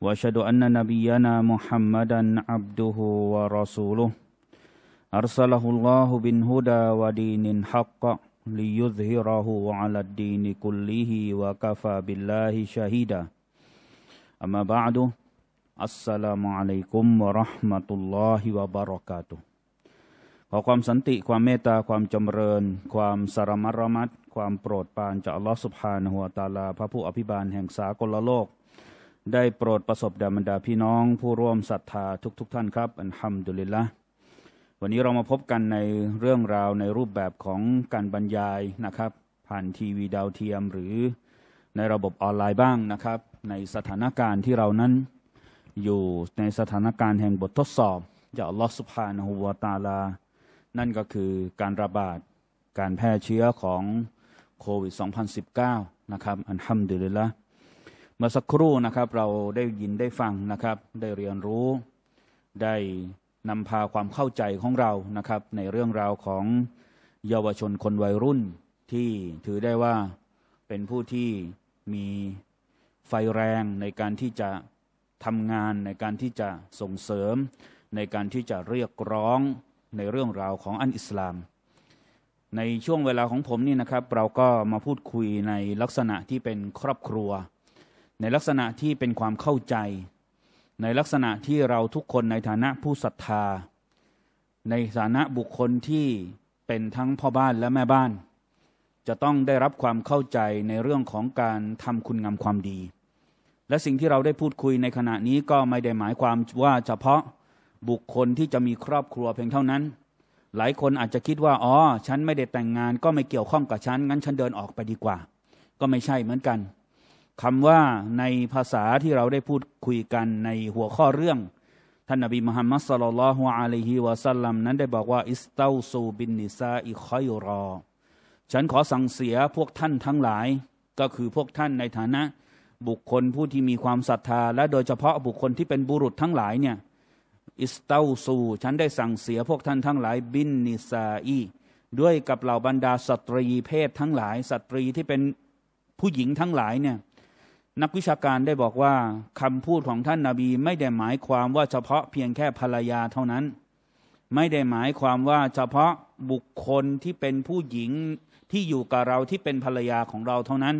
واشهد ان نبينا محمدا عبده ورسوله ارسله الله بالهدى ودين حق ليظهره على الدين كله وكفى بالله شهيدا اما بعد السلام عليكم ورحمه الله وبركاته ขอความสันติความเมตตาความจำเริญได้โปรดประสบด่บรรดาพี่น้องผู้ร่วมศรัทธาทุก ๆทท่านครับอันฮัมดุลิลละวันนี้เรามาพบกันในเรื่องราวในรูปแบบของการบรรยายนะครับ ผ่านทีวีดาวเทียมหรือในระบบออนไลน์บ้างนะครับ ในสถานการณ์ที่เรานั้นอยู่ในสถานการณ์แห่งบททดสอบอย่าลอสุภาณหัวตาลา นั่นก็คือการระบาดการแพร่เชื้อของโควิด 2019 นะครับอันฮัมดุลิลละเมื่อสักครู่นะครับเราได้ยินได้ฟังนะครับได้เรียนรู้ได้นำพาความเข้าใจของเรานะครับ ในเรื่องราวของเยาวชนคนวัยรุ่น ที่ถือได้ว่าเป็นผู้ที่มีไฟแรง ในการที่จะทำงาน ในการที่จะส่งเสริม ในการที่จะเรียกร้องในเรื่องราวของอันอิสลาม ในช่วงเวลาของผมนี่นะครับ เราก็มาพูดคุยในลักษณะที่เป็นครอบครัวในลักษณะที่เป็นความเข้าใจ ในลักษณะที่เราทุกคนในฐานะผู้ศรัทธา ในฐานะบุคคลที่เป็นทั้งพ่อบ้านและแม่บ้าน จะต้องได้รับความเข้าใจในเรื่องของการทำคุณงามความดี และสิ่งที่เราได้พูดคุยในขณะนี้ก็ไม่ได้หมายความว่าเฉพาะบุคคลที่จะมีครอบครัวเพียงเท่านั้น หลายคนอาจจะคิดว่าอ๋อฉันไม่ได้แต่งงาน ก็ไม่เกี่ยวข้องกับฉันงั้นฉันเดินออกไปดีกว่า ก็ไม่ใช่เหมือนกันคำว่าในภาษาที่เราได้พูดคุยกันในหัวข้อเรื่อง ท่านนบีมุฮัมมัดสลลัลฮุอะลัยฮิวะสัลลัมนั้นได้บอกว่าอิสตาซูบินนิซาอิคอยรอ ฉันขอสั่งเสียพวกท่านทั้งหลายก็คือพวกท่านในฐานะ บุคคลผู้ที่มีความศรัทธา และโดยเฉพาะบุคคลที่เป็นบุรุษทั้งหลายเนี่ยอิสตาซู ฉันได้สั่งเสียพวกท่านทั้งหลายบินนิซาอีด้วยกับเหล่าบรรดาสตรีเพศทั้งหลายสตรีที่เป็นผู้หญิงทั้งหลายเนี่ยนักวิชาการได้บอกว่าคำพูดของท่านนาบี ไม่ได้หมายความว่าเฉพาะเพียงแค่ภรรยาเท่านั้น ไม่ได้หมายความว่าเฉพาะบุคคลที่เป็นผู้หญิงที่อยู่กับเราที่เป็นภรรยาของเราเท่านั้น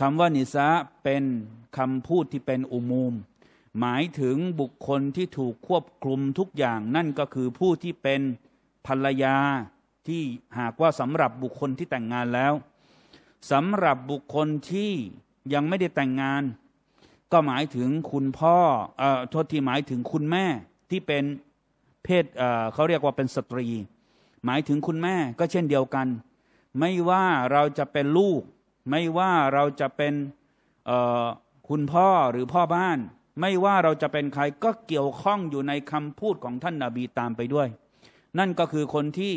คำว่านิสาเป็นคำพูดที่เป็นอุมูม หมายถึงบุคคลที่ถูกควบคุมทุกอย่าง นั่นก็คือผู้ที่เป็นภรรยาที่หากว่าสำหรับบุคคลที่แต่งงานแล้วสำหรับบุคคลที่ยังไม่ได้แต่งงานก็หมายถึงคุณพ่อเอ่อโทษทีหมายถึงคุณแม่ที่เป็นเพศเเขาเรียกว่าเป็นสตรี หมายถึงคุณแม่ก็เช่นเดียวกัน ไม่ว่าเราจะเป็นลูก ไม่ว่าเราจะเป็นอ่คุณพ่อหรือพ่อบ้าน ไม่ว่าเราจะเป็นใครก็เกี่ยวข้องอยู่ในคำพูดของท่านนาบีตามไปด้วย นั่นก็คือคนที่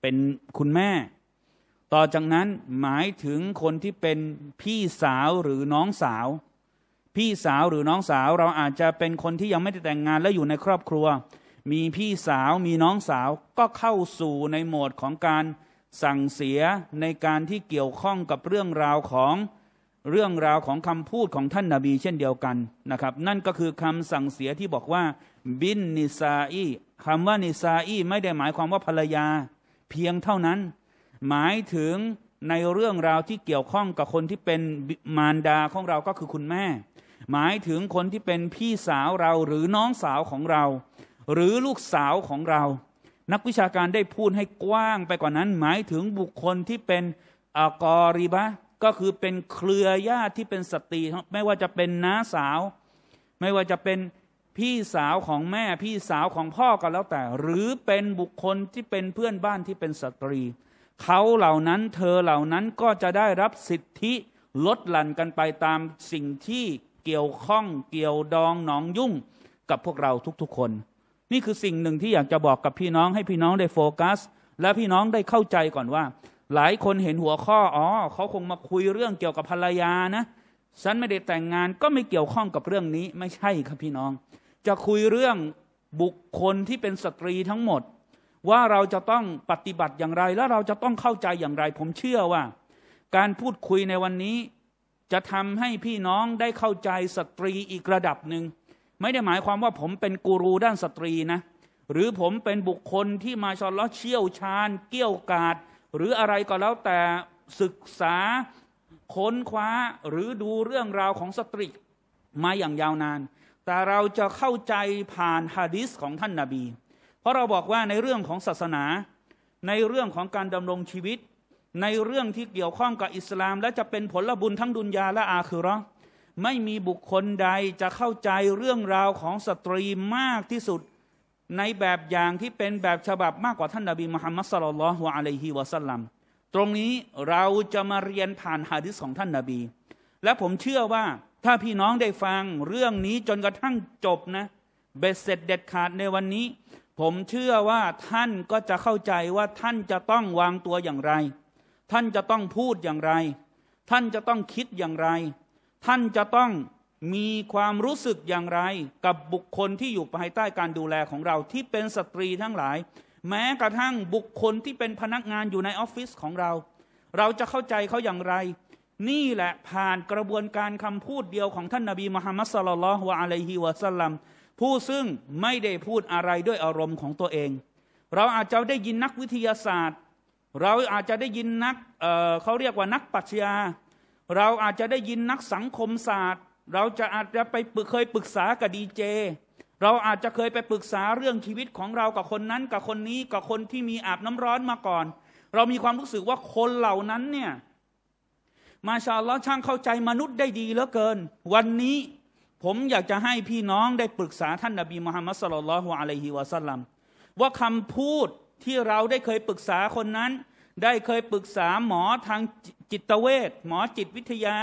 เป็นคุณแม่ต่อจากนั้นหมายถึงคนที่เป็นพี่สาวหรือน้องสาว พี่สาวหรือน้องสาวเราอาจจะเป็นคนที่ยังไม่ได้แต่งงานและอยู่ในครอบครัว มีพี่สาวมีน้องสาวก็เข้าสู่ในโหมดของการสั่งเสียในการที่เกี่ยวข้องกับเรื่องราวของเรื่องราวของคำพูดของท่านนาบีเช่นเดียวกันนะครับ นั่นก็คือคำสั่งเสียที่บอกว่า บินนิซาอีคำว่านิซาอีไม่ได้หมายความว่าภรรยา เพียงเท่านั้นหมายถึงในเรื่องราวที่เกี่ยวข้องกับคนที่เป็นมารดาของเราก็คือคุณแม่ หมายถึงคนที่เป็นพี่สาวเราหรือน้องสาวของเรา หรือลูกสาวของเรา นักวิชาการได้พูดให้กว้างไปกว่านั้น หมายถึงบุคคลที่เป็นอกอริบะก็คือเป็นเครือญาติที่เป็นสตรี ไม่ว่าจะเป็นน้าสาว ไม่ว่าจะเป็นพี่สาวของแม่พี่สาวของพ่อก็แล้วแต่ หรือเป็นบุคคลที่เป็นเพื่อนบ้านที่เป็นสตรีเขาเหล่านั้นเธอเหล่านั้นก็จะได้รับสิทธิลดหลั่นกันไปตามสิ่งที่เกี่ยวข้องเกี่ยวดอง หนองยุ่ง กับพวกเราทุกๆคน นี่คือสิ่งหนึ่งที่อยากจะบอกกับพี่น้องให้พี่น้องได้โฟกัสและพี่น้องได้เข้าใจก่อนว่า หลายคนเห็นหัวข้ออ๋อ เขาคงมาคุยเรื่องเกี่ยวกับภรรยานะฉันไม่ได้แต่งงานก็ไม่เกี่ยวข้องกับเรื่องนี้ไม่ใช่ครับพี่น้อง จะคุยเรื่องบุคคลที่เป็นสตรีทั้งหมดว่าเราจะต้องปฏิบัติอย่างไรและเราจะต้องเข้าใจอย่างไร ผมเชื่อว่า การพูดคุยในวันนี้จะทำให้พี่น้องได้เข้าใจสตรีอีกระดับหนึ่งไม่ได้หมายความว่าผมเป็นกูรูด้านสตรีนะ หรือผมเป็นบุคคลที่มาชอลล์เชี่ยวชาญ เกี่ยวกาดหรืออะไรก็แล้วแต่ศึกษาค้นคว้าหรือดูเรื่องราวของสตรี มาอย่างยาวนาน แต่เราจะเข้าใจผ่านฮะดิษของท่านนาบีพราะเราบอกว่าในเรื่องของศาสนา ในเรื่องของการดำรงชีวิต ในเรื่องที่เกี่ยวข้องกับอิสลาม และจะเป็นผลบุญทั้งดุนยาและอาคือรอไม่มีบุคคลใดจะเข้าใจเรื่องราวของสตรีมากที่สุด ในแบบอย่างที่เป็นแบบฉบับมากกว่าท่านนาบีมุฮัมมัดสลลัลลอฮุอะลัยฮิวะสัลลัมตรงนี้เราจะมาเรียนผ่านฮะดิษของท่านนาบี และผมเชื่อว่าถ้าพี่น้องได้ฟังเรื่องนี้จนกระทั่งจบนะ เบ็ดเสร็จเด็ดขาดในวันนี้ผมเชื่อว่าท่านก็จะเข้าใจว่าท่านจะต้องวางตัวอย่างไร ท่านจะต้องพูดอย่างไร ท่านจะต้องคิดอย่างไร ท่านจะต้องมีความรู้สึกอย่างไร กับบุคคลที่อยู่ภายใต้การดูแลของเราที่เป็นสตรีทั้งหลาย แม้กระทั่งบุคคลที่เป็นพนักงานอยู่ในออฟฟิศของเรา เราจะเข้าใจเขาอย่างไร นี่แหละผ่านกระบวนการคำพูดเดียวของท่านนาบีมุฮัมมัดสลลัลวะอะลัยฮิวะสัลลัมผู้ซึ่งไม่ได้พูดอะไรด้วยอารมณ์ของตัวเอง เราอาจจะได้ยินนักวิทยาศาสตร์ เราอาจจะได้ยินนักเเขาเรียกว่านักปรัชญา เราอาจจะได้ยินนักสังคมศาสตร์ เราจะอาจจะไปเคยปรึกษากับดีเจ เราอาจจะเคยไปปรึกษาเรื่องชีวิตของเรา กับคนนั้นกับคนนี้ กับคนที่มีอาบน้ำร้อนมาก่อน เรามีความรู้สึกว่าคนเหล่านั้นเนี่ย มาชาลอช่างเข้าใจมนุษย์ได้ดีเหลือเกิน วันนี้ผมอยากจะให้พี่ น้องได้ปรึกษาท่านนบีมุฮัมมัดสลลัลฮุอะลัยฮิวะสัลลัมว่าคำพูดที่เราได้เคยปรึกษาคนนั้น ได้เคยปรึกษาหมอทางจิตเวชหมอจิตวิทยา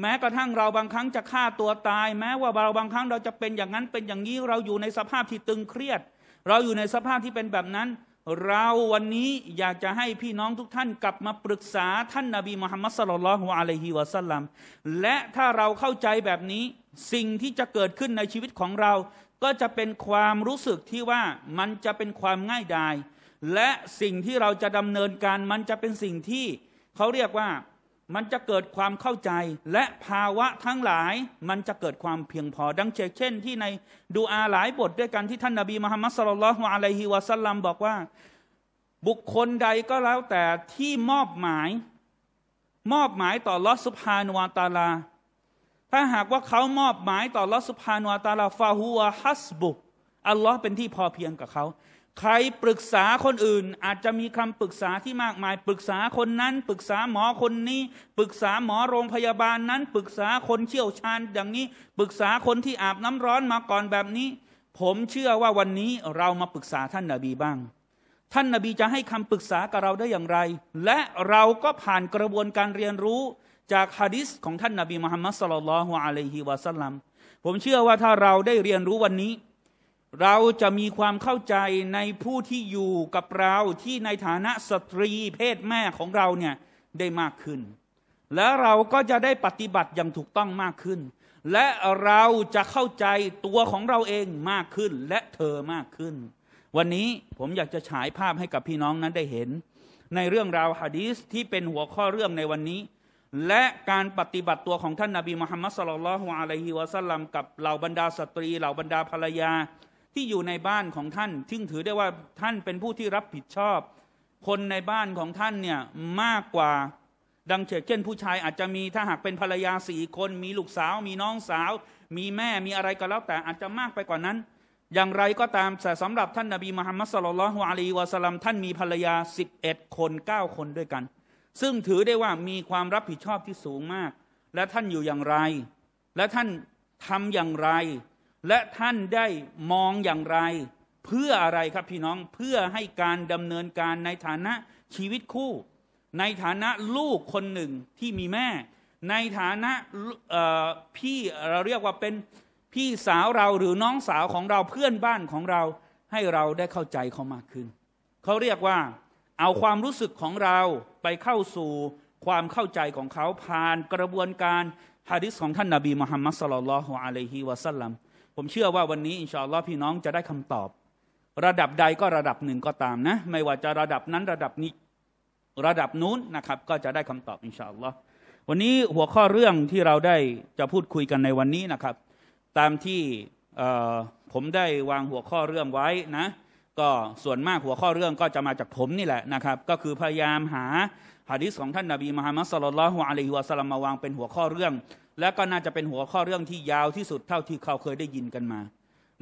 แม้กระทั่งเราบางครั้งจะฆ่าตัวตาย แม้ว่าเราบางครั้งเราจะเป็นอย่างนั้นเป็นอย่างนี้ เราอยู่ในสภาพที่ตึงเครียด เราอยู่ในสภาพที่เป็นแบบนั้นเราวันนี้อยากจะให้พี่น้องทุกท่านกลับมาปรึกษาท่านนาบีมุฮัมมัดสลลัลฮุอะลัยฮิวะสัลลัมและถ้าเราเข้าใจแบบนี้สิ่งที่จะเกิดขึ้นในชีวิตของเรา ก็จะเป็นความรู้สึกที่ว่ามันจะเป็นความง่ายดายและสิ่งที่เราจะดำเนินการมันจะเป็นสิ่งที่เขาเรียกว่ามันจะเกิดความเข้าใจและภาวะทั้งหลาย มันจะเกิดความเพียงพอ ดังเช่นที่ในดูอาหลายบทด้วยกันที่ท่านนาบีมุฮัมมัดสลลัลฮุอะลัยฮิวะสัลลัมบอกว่า บุคคลใดก็แล้วแต่ที่มอบหมาย มอบหมายต่อลอสุภานวาตาลา ถ้าหากว่าเขามอบหมายต่อลอสุภานวาตาลา ฟาฮัวฮัสบุ อัลลอฮ์เป็นที่พอเพียงกับเขาใครปรึกษาคนอื่นอาจจะมีคำปรึกษาที่มากมายปรึกษาคนนั้นปรึกษาหมอคนนี้ ปรึกษาหมอโรงพยาบาลนั้นปรึกษาคนเชี่ยวชาญ อย่างนี้ปรึกษาคนที่อาบน้ำร้อนมาก่อนแบบนี้ ผมเชื่อว่าวันนี้เรามาปรึกษาท่านนาบีบ้าง ท่านนาบีจะให้คำปรึกษากับเราได้อย่างไร และเราก็ผ่านกระบวนการเรียนรู้จากฮะดิษของท่านนาบีมุฮัมมัดสลลัลฮุอะลัยฮิวะสัลลัมผมเชื่อว่าถ้าเราได้เรียนรู้วันนี้เราจะมีความเข้าใจในผู้ที่อยู่กับเรา ที่ในฐานะสตรีเพศแม่ของเราเนี่ยได้มากขึ้น และเราก็จะได้ปฏิบัติอย่างถูกต้องมากขึ้น และเราจะเข้าใจตัวของเราเองมากขึ้นและเธอมากขึ้น วันนี้ผมอยากจะฉายภาพให้กับพี่น้องนั้นได้เห็น ในเรื่องราวฮะดีสที่เป็นหัวข้อเรื่องในวันนี้ และการปฏิบัติตัวของท่านนาบีมุฮัมมัดสุลลัลฮุอะลัยฮิวะสัลลัมกับเหล่าบรรดาสตรี เหล่าบรรดาภรรยาที่อยู่ในบ้านของท่าน ซึ่งถือได้ว่าท่านเป็นผู้ที่รับผิดชอบ คนในบ้านของท่านเนี่ยมากกว่า ดังเช่น ผู้ชายอาจจะมีถ้าหากเป็นภรรยาสี่คน มีลูกสาว มีน้องสาว มีแม่ มีอะไรก็แล้วแต่อาจจะมากไปกว่านั้น อย่างไรก็ตามแต่สำหรับท่านนาบีมุฮัมมัดสลลัลฮวาลีวะสลัม ท่านมีภรรยาสิบเอ็ดคนเก้าคนด้วยกัน ซึ่งถือได้ว่ามีความรับผิดชอบที่สูงมาก และท่านอยู่อย่างไร และท่านทำอย่างไรและท่านได้มองอย่างไรเพื่ออะไรครับพี่น้องเพื่อให้การดำเนินการในฐานะชีวิตคู่ ในฐานะลูกคนหนึ่งที่มีแม่ ในฐานะพี่เราเรียกว่าเป็นพี่สาวเราหรือน้องสาวของเราเพื่อนบ้านของเรา ให้เราได้เข้าใจเขามากขึ้นเขาเรียกว่าเอาความรู้สึกของเราไปเข้าสู่ความเข้าใจของเขาผ่านกระบวนการฮะดิษของท่านนาบีมุฮัมมัดสลลัลลอฮุอะลัยฮิวะสัลลัมผมเชื่อว่าวันนี้อินชาอัลลอฮ์พี่น้องจะได้คำตอบ ระดับใดก็ระดับหนึ่งก็ตามนะไม่ว่าจะระดับนั้นระดับนี้ระดับนู้นนะครับ ก็จะได้คำตอบอินชาอัลลอฮ์วันนี้หัวข้อเรื่องที่เราได้จะพูดคุยกันในวันนี้นะครับ ตามที่ผมได้วางหัวข้อเรื่องไว้นะก็ส่วนมากหัวข้อเรื่องก็จะมาจากผมนี่แหละนะครับ ก็คือพยายามหาหะดิษของท่านนาบีมหามัสลลัลลอฮุอะลัยฮิวะสัลลัมมาวางเป็นหัวข้อเรื่องและก็น่าจะเป็นหัวข้อเรื่องที่ยาวที่สุดเท่าที่เขาเคยได้ยินกันมา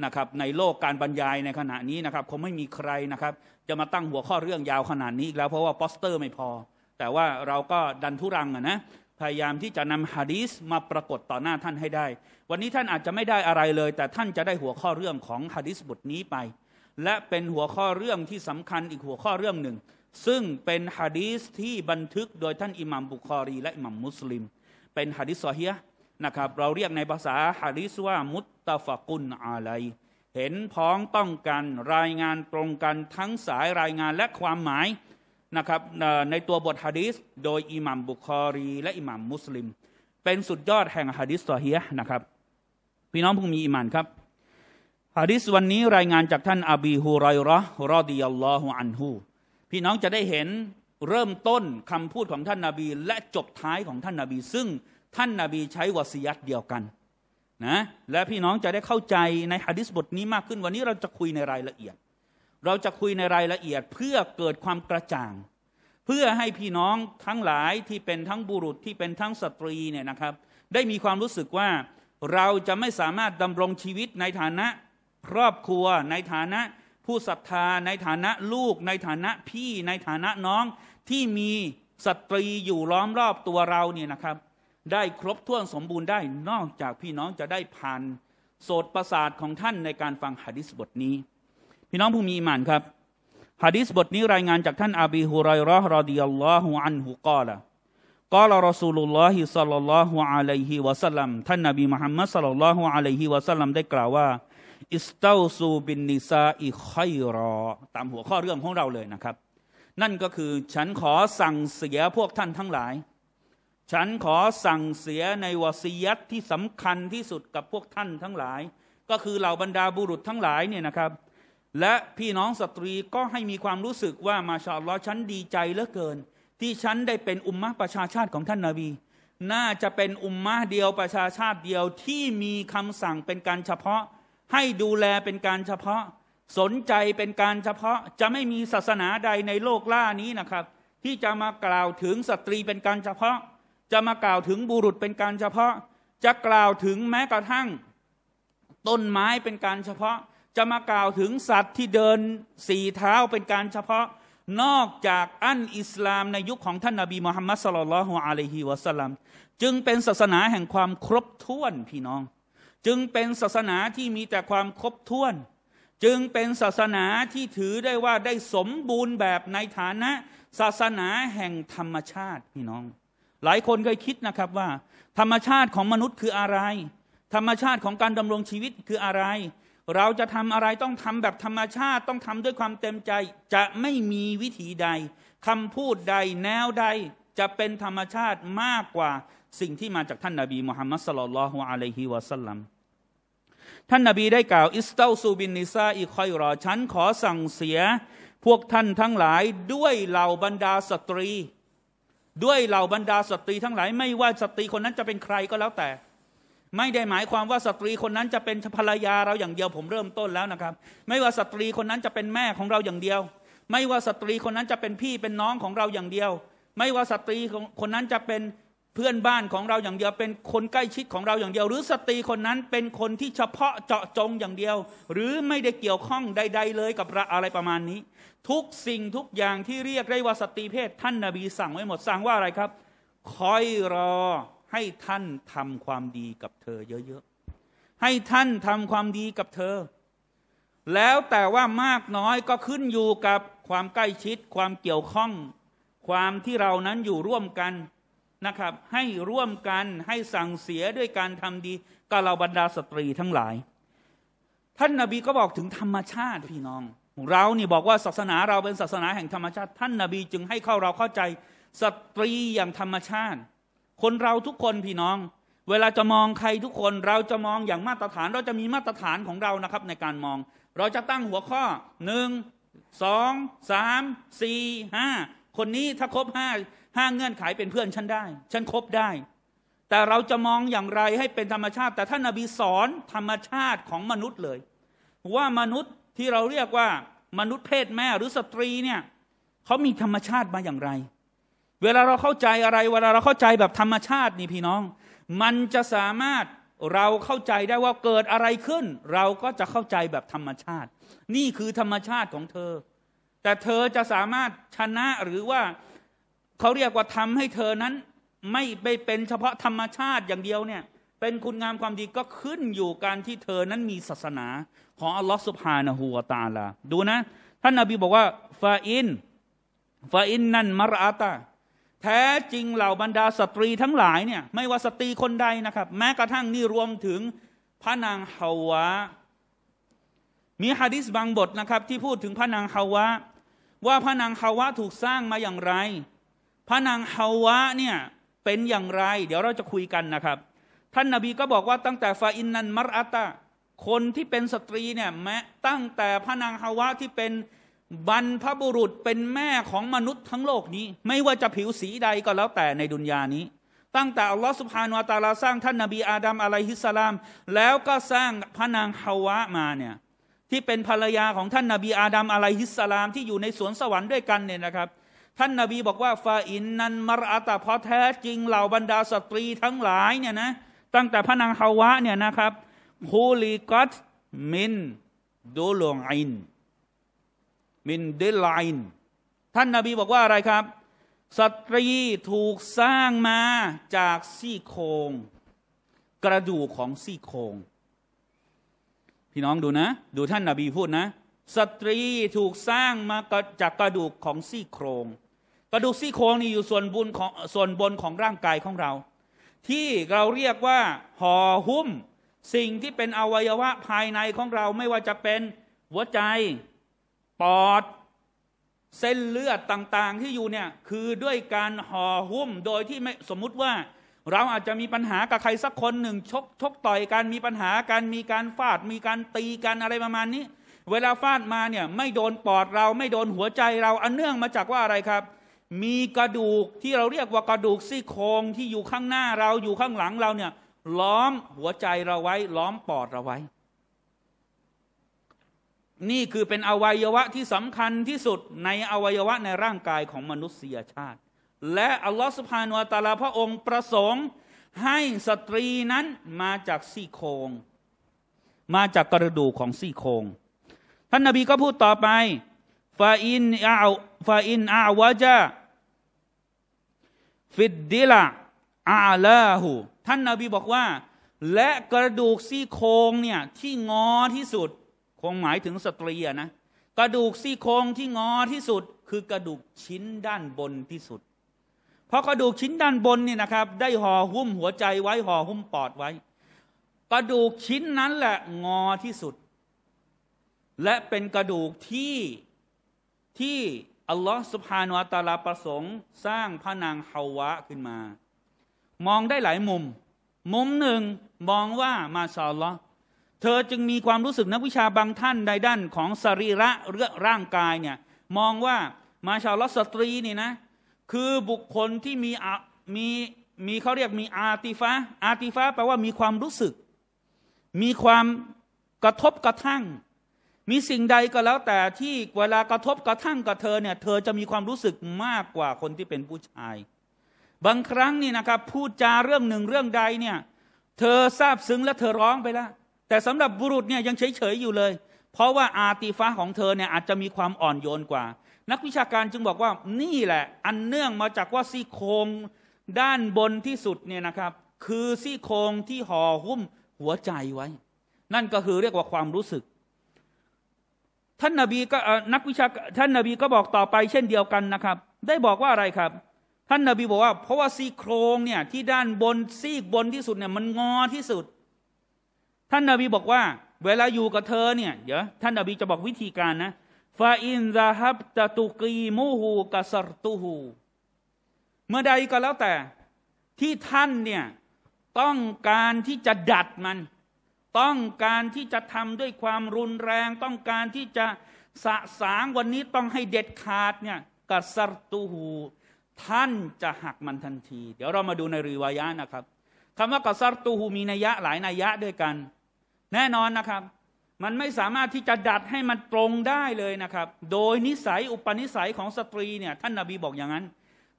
นะครับในโลกการบรรยายในขณะนี้นะครับคงไม่มีใครนะครับจะมาตั้งหัวข้อเรื่องยาวขนาดนี้อีกแล้วเพราะว่าโปสเตอร์ไม่พอ แต่ว่าเราก็ดันทุรังนะพยายามที่จะนำฮะดีสมาปรากฏต่อหน้าท่านให้ได้ วันนี้ท่านอาจจะไม่ได้อะไรเลย แต่ท่านจะได้หัวข้อเรื่องของฮะดีสบทนี้ไป และเป็นหัวข้อเรื่องที่สำคัญอีกหัวข้อเรื่องหนึ่ง ซึ่งเป็นฮะดีสที่บันทึกโดยท่านอิหมัมบุคอรี และอิหมัมมุสลิมเป็นฮะดิษซอฮีนะครับเราเรียกในภาษาฮะดิษว่า มุตตะฟักุนอะไรเห็นพ้องต้องกันรายงานตรงกันทั้งสายรายงานและความหมายนะครับในตัวบทฮะดิษโดยอิหมัมบุคอรี และอิหมัมมุสลิม เป็นสุดยอดแห่งฮะดิษซอฮีนะครับพี่น้องผู้มีอิมานครับฮะดิษวันนี้รายงานจากท่านอบีฮุไรรอรอดิยัลลอฮุอันฮูพี่น้องจะได้เห็นเริ่มต้นคำพูดของท่านนาบีและจบท้ายของท่านนาบี ซึ่งท่านนาบีใช้วสียัตเดียวกันนะและพี่น้องจะได้เข้าใจในฮะดิษบทนี้มากขึ้นวันนี้เราจะคุยในรายละเอียด เราจะคุยในรายละเอียดเพื่อเกิดความกระจ่าง เพื่อให้พี่น้องทั้งหลายที่เป็นทั้งบุรุษที่เป็นทั้งสตรีเนี่ยนะครับ ได้มีความรู้สึกว่าเราจะไม่สามารถดำรงชีวิตในฐานะครอบครัวในฐานะ ผู้ศรัทธาในฐานะลูก ในฐานะพี่ในฐานะน้องที่มีสตรีอยู่ล้อมรอบตัวเราเนี่ยนะครับ ได้ครบถ้วนสมบูรณ์ได้ นอกจากพี่น้องจะได้ผ่านโสดประสาทของท่านในการฟังหะดิษบทนี้ พี่น้องผู้มีอิมานครับหะดิษบทนี้รายงานจากท่านอบีฮุไรรอฮ์รดิยัลลอฮุอันฮุกาละกาลรอสูลุลลอฮิสัลลัลลอฮุอะลัยฮิวะสัลลัมท่านนบีมุฮัมมัดสัลลัลลอฮุอะลัยฮิวะสัลลัมได้กล่าวว่าอิสตาซูบินนิซาอิคอยรอ ตามหัวข้อเรื่องของเราเลยนะครับนั่นก็คือฉันขอสั่งเสียพวกท่านทั้งหลาย ฉันขอสั่งเสียในวสียัตที่สำคัญที่สุดกับพวกท่านทั้งหลาย ก็คือเหล่าบรรดาบุรุษทั้งหลายเนี่ยนะครับ และพี่น้องสตรีก็ให้มีความรู้สึกว่ามาชาลอฉันดีใจเหลือเกิน ที่ฉันได้เป็นอุมมะประชาชาติของท่านนาบี น่าจะเป็นอุมมะเดียวประชาชาติเดียวที่มีคำสั่งเป็นการเฉพาะ ให้ดูแลเป็นการเฉพาะสนใจเป็นการเฉพาะ จะไม่มีศาสนาใดในโลกล่านี้นะครับ ที่จะมากล่าวถึงสตรีเป็นการเฉพาะ จะมากล่าวถึงบุรุษเป็นการเฉพาะ จะกล่าวถึงแม้กระทั่ง ต้นไม้เป็นการเฉพาะ จะมากล่าวถึงสัตว์ที่เดินสี่เท้าเป็นการเฉพาะ นอกจากอันอิสลามในยุคของท่านนาบีมูฮัมมัดสลลัลฮุอะลัยฮิวะสลัมจึงเป็นศาสนาแห่งความครบถ้วนพี่น้อง จึงเป็นศาสนาที่มีแต่ความครบถ้วนจึงเป็นศาสนาที่ถือได้ว่าได้สมบูรณ์แบบในฐานะศาสนาแห่งธรรมชาติพี่น้อง หลายคนเคยคิดนะครับว่า ธรรมชาติของมนุษย์คืออะไร ธรรมชาติของการดำรงชีวิตคืออะไร เราจะทำอะไรต้องทำแบบธรรมชาติต้องทำด้วยความเต็มใจ จะไม่มีวิธีใดคำพูดใดแนวใดจะเป็นธรรมชาติมากกว่า สิ่งที่มาจากท่านนาบีมุฮัมมัดสลลัลลอฮุอะลัยฮิวะสัลลัมท่านนาบีได้กล่าว อิสเตาซูบินนิซาอีคอยรอ ฉันขอสั่งเสียพวกท่านทั้งหลายด้วยเหล่าบรรดาสตรี ด้วยเหล่าบรรดาสตรีทั้งหลายไม่ว่าสตรีคนนั้นจะเป็นใครก็แล้วแต่ ไม่ได้หมายความว่าสตรีคนนั้นจะเป็นภรรยาเราอย่างเดียว ผมเริ่มต้นแล้วนะครับ ไม่ว่าสตรีคนนั้นจะเป็นแม่ของเราอย่างเดียว ไม่ว่าสตรีคนนั้นจะเป็นพี่เป็นน้องของเราอย่างเดียว ไม่ว่าสตรีคนนั้นจะเป็นเพื่อนบ้านของเราอย่างเดียวเป็นคนใกล้ชิดของเราอย่างเดียว หรือสตรีคนนั้นเป็นคนที่เฉพาะเจาะจงอย่างเดียว หรือไม่ได้เกี่ยวข้องใดๆเลยกับอะไรประมาณนี้ ทุกสิ่งทุกอย่างที่เรียกได้ว่าสตรีเพศ ท่านนาบีสั่ง ไว้หมดสั่งว่าอะไรครับ คอยรอให้ท่านทำความดีกับเธอ เยอะๆให้ท่านทำความดีกับเธอ แล้วแต่ว่ามากน้อยก็ขึ้นอยู่กับความใกล้ชิดความเกี่ยวข้อง ความที่เรานั้นอยู่ร่วมกันนะครับให้ร่วมกันให้สั่งเสียด้วยการทำดีกับเราบรรดาสตรีทั้งหลาย ท่านนาบีก็บอกถึงธรรมชาติพี่น้อง เรานี่บอกว่าศาสนาเราเป็นศาสนาแห่งธรรมชาติ ท่านนาบีจึงให้เข้าเราเข้าใจสตรีอย่างธรรมชาติ คนเราทุกคนพี่น้อง เวลาจะมองใครทุกคนเราจะมองอย่างมาตรฐานเราจะมีมาตรฐานของเรานะครับในการมอง เราจะตั้งหัวข้อหนึ่งสองสามสี่ห้าคนนี้ถ้าครบห้าห้าเงื่อนไขเป็นเพื่อนฉันได้ ฉันคบได้ แต่เราจะมองอย่างไรให้เป็นธรรมชาติ แต่ท่านนาบีสอนธรรมชาติของมนุษย์เลย ว่ามนุษย์ที่เราเรียกว่ามนุษย์เพศแม่ หรือสตรีเนี่ยเขามีธรรมชาติมาอย่างไร เวลาเราเข้าใจอะไร เวลาเราเข้าใจแบบธรรมชาตินี่พี่น้อง มันจะสามารถเราเข้าใจได้ว่าเกิดอะไรขึ้น เราก็จะเข้าใจแบบธรรมชาติ นี่คือธรรมชาติของเธอ แต่เธอจะสามารถชนะหรือว่าเขาเรียกว่าทำให้เธอนั้น ไม่ไปเป็นเฉพาะธรรมชาติอย่างเดียวเนี่ย เป็นคุณงามความดีก็ขึ้นอยู่การที่เธอนั้นมีศาสนาของอัลลอฮฺสุบฮานะฮูวาตาลาดูนะ ท่านนบีบอกว่าฟาอินฟาอินนั่นมาราตาแท้จริงเหล่าบรรดาสตรีทั้งหลายเนี่ย ไม่ว่าสตรีคนใดนะครับ แม้กระทั่งนี่รวมถึงพระนางฮาวะ มีฮะดิษบางบทนะครับ ที่พูดถึงพระนางฮาวะว่าพระนางฮาวะถูกสร้างมาอย่างไรพระนางฮาวะเนี่ยเป็นอย่างไรเดี๋ยวเราจะคุยกันนะครับ ท่านนาบีก็บอกว่าตั้งแต่ฟาอินนันมารอัตาคนที่เป็นสตรีเนี่ย แม้ตั้งแต่พระนางฮาวะที่เป็นบรรพบุรุษเป็นแม่ของมนุษย์ทั้งโลกนี้ไม่ว่าจะผิวสีใดก็แล้วแต่ในดุนยานี้ ตั้งแต่อัลลอฮฺสุภาโนตาลาสร้าง ท่านนาบีอาดัมอะลัยฮิสสลาม แล้วก็สร้างพระนางฮาวะมาเนี่ยที่เป็นภรรยาของท่านนาบีอาดัมอะลัยฮิสสลามที่อยู่ในสวนสวรรค์ด้วยกันเนี่ยนะครับท่านนาบีบอกว่าฟาอินนันมรอาตาพอแท้จริงเหล่าบรรดาสตรีทั้งหลายเนี่ยนะ ตั้งแต่พระนางฮาวะเนี่ยนะครับฮูลีกัตมินดูลงอินมินเดลไลน์ท่านนาบีบอกว่าอะไรครับ สตรีถูกสร้างมาจากซี่โครง กระดูกของซี่โครง พี่น้องดูนะ ดูท่านนาบีพูดนะ สตรีถูกสร้างมาจากกระดูกของซี่โครงกระดูกซี่โครงนี่อยู่ส่วนบนของส่วนบนของร่างกายของเรา ที่เราเรียกว่าห่อหุ้ม สิ่งที่เป็นอวัยวะภายในของเราไม่ว่าจะเป็นหัวใจปอด เส้นเลือดต่างๆ ที่อยู่เนี่ยคือด้วยการห่อหุ้มโดยที่ไม่สมมุติว่าเราอาจจะมีปัญหากับใครสักคนหนึ่งชกชกต่อยกันมีปัญหาการมีการฟาดมีการตีกันอะไรประมาณนี้ เวลาฟาดมาเนี่ย ไม่โดนปอดเราไม่โดนหัวใจเราอันเนื่องมาจากว่าอะไรครับมีกระดูกที่เราเรียกว่ากระดูกซี่โครงที่อยู่ข้างหน้าเราอยู่ข้างหลังเราเนี่ย ล้อมหัวใจเราไว้ ล้อมปอดเราไว้ นี่คือเป็นอวัยวะที่สำคัญที่สุดในอวัยวะในร่างกายของมนุษยชาติ และอัลลอฮฺสุภาโนตาลาพระองค์ประสงค์ให้สตรีนั้นมาจากซี่โครงมาจากกระดูกของซี่โครงท่านนาบีก็พูดต่อไปฟาอินอาวฟาอินอาวาจาฟิดดิละอาลาหูท่านนาบีบอกว่า และกระดูกซี่โครงเนี่ยที่งอที่สุด คงหมายถึงสตรีนะ กระดูกซี่โครงที่งอที่สุด คือกระดูกชิ้นด้านบนที่สุด เพราะกระดูกชิ้นด้านบนเนี่ยนะครับ ได้ห่อหุ้มหัวใจไว้ห่อหุ้มปอดไว้ กระดูกชิ้นนั้นแหละ งอที่สุด และเป็นกระดูกที่ที่อัลลอฮ์สุภาโนตาลาประสงค์สร้างพระนางฮาวะขึ้นมา มองได้หลายมุม มุมหนึ่งมองว่ามาชาลลอ์เธอจึงมีความรู้สึกนักวิชาบางท่านในด้านของ สรีระเรื่อร่างกายเนี่ยมองว่ามาชาลลอ์สตรีนี่นะ คือบุคคลที่มีมีมีเขาเรียกมีอาติฟะอาติฟะแปลว่ามีความรู้สึก มีความกระทบกระทั่งมีสิ่งใดก็แล้วแต่ที่เวลากระทบกระทั่งกับเธอเนี่ยเธอจะมีความรู้สึกมากกว่าคนที่เป็นผู้ชาย บางครั้งนี่นะครับพูดจาเรื่องหนึ่งเรื่องใดเนี่ยเธอทราบซึ้งและเธอร้องไปแล้ว แต่สำหรับบุรุษเนี่ยยังเฉย ๆ อยู่เลย เพราะว่าอาติฟ้าของเธอเนี่ยอาจจะมีความอ่อนโยนกว่า นักวิชาการจึงบอกว่านี่แหละ อันเนื่องมาจากว่าซี่โครงด้านบนที่สุดเนี่ยนะครับ คือซี่โครงที่ห่อหุ้มหัวใจไว้ นั่นก็คือเรียกว่าความรู้สึกท่านนาบีก็นักวิชาท่านนาบีก็บอกต่อไปเช่นเดียวกันนะครับ ได้บอกว่าอะไรครับ ท่านนาบีบอกว่า เพราะว่าซี่โครงเนี่ยที่ด้านบน ซีกบนที่สุดเนี่ยมันงอที่สุด ท่านนาบีบอกว่า เวลาอยู่กับเธอเนี่ยเดี๋ยวท่านนาบีจะบอกวิธีการนะฟาอินซาฮับตะตุกีมูฮูกัสรตูฮูเมื่อใดก็แล้วแต่ที่ท่านเนี่ยต้องการที่จะดัดมันต้องการที่จะทำด้วยความรุนแรง ต้องการที่จะสะสางวันนี้ต้องให้เด็ดขาดเนี่ยกัสตูหูท่านจะหักมันทันที เดี๋ยวเรามาดูในรีวายะนะครับคำว่ากัสตูหูมีนัยยะหลายนัยยะด้วยกัน แน่นอนนะครับมันไม่สามารถที่จะดัดให้มันตรงได้เลยนะครับโดยนิสัยอุปนิสัยของสตรีเนี่ยท่านนาบีบอกอย่างนั้น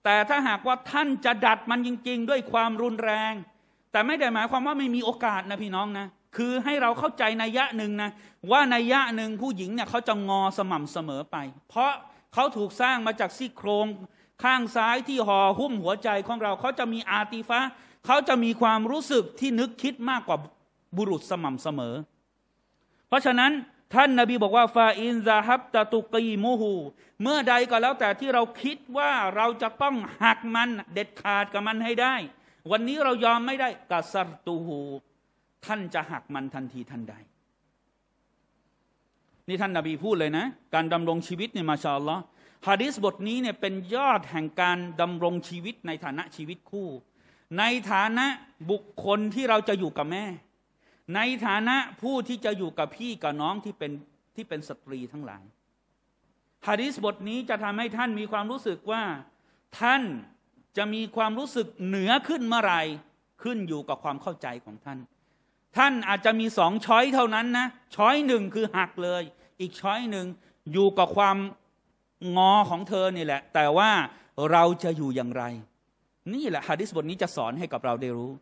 แต่ถ้าหากว่าท่านจะดัดมันจริง ๆ ด้วยความรุนแรง แต่ไม่ได้หมายความว่าไม่มีโอกาสนะพี่น้องนะคือให้เราเข้าใจนัยยะหนึ่งนะว่านัยยะหนึ่งผู้หญิงเนี่ยเขาจะงอสม่ำเสมอไป เพราะเขาถูกสร้างมาจากซี่โครงข้างซ้ายที่ห่อหุ้มหัวใจของเราเขาจะมีอาติฟะเขาจะมีความรู้สึกที่นึกคิดมากกว่าบุรุษสม่ำเสมอ เพราะฉะนั้นท่านนาบีบอกว่าฟาอินซาฮับตะตุกีมูฮูเมื่อใดก็แล้วแต่ที่เราคิดว่าเราจะต้องหักมันเด็ดขาดกับมันให้ได้ วันนี้เรายอมไม่ได้กัสตูฮูท่านจะหักมันทันทีทันใดนี่ท่านนาบีพูดเลยนะ การดำรงชีวิตเนี่ยมาชาัลลอฮ์ฮะดิษบทนี้เนี่ยเป็นยอดแห่งการดำรงชีวิตในฐานะชีวิตคู่ ในฐานะบุคคลที่เราจะอยู่กับแม่ ในฐานะผู้ที่จะอยู่กับพี่กับน้องที่เป็นที่เป็นสตรีทั้งหลายฮะดิษบทนี้จะทำให้ท่านมีความรู้สึกว่าท่านจะมีความรู้สึกเหนือขึ้นเมื่อไรขึ้นอยู่กับความเข้าใจของท่านท่านอาจจะมีสองช้อยเท่านั้นนะ ช้อยหนึ่งคือหักเลย อีกช้อยหนึ่งอยู่กับความงอของเธอนี่แหละ แต่ว่าเราจะอยู่อย่างไร นี่แหละฮะดิษบทนี้จะสอนให้กับเราได้รู้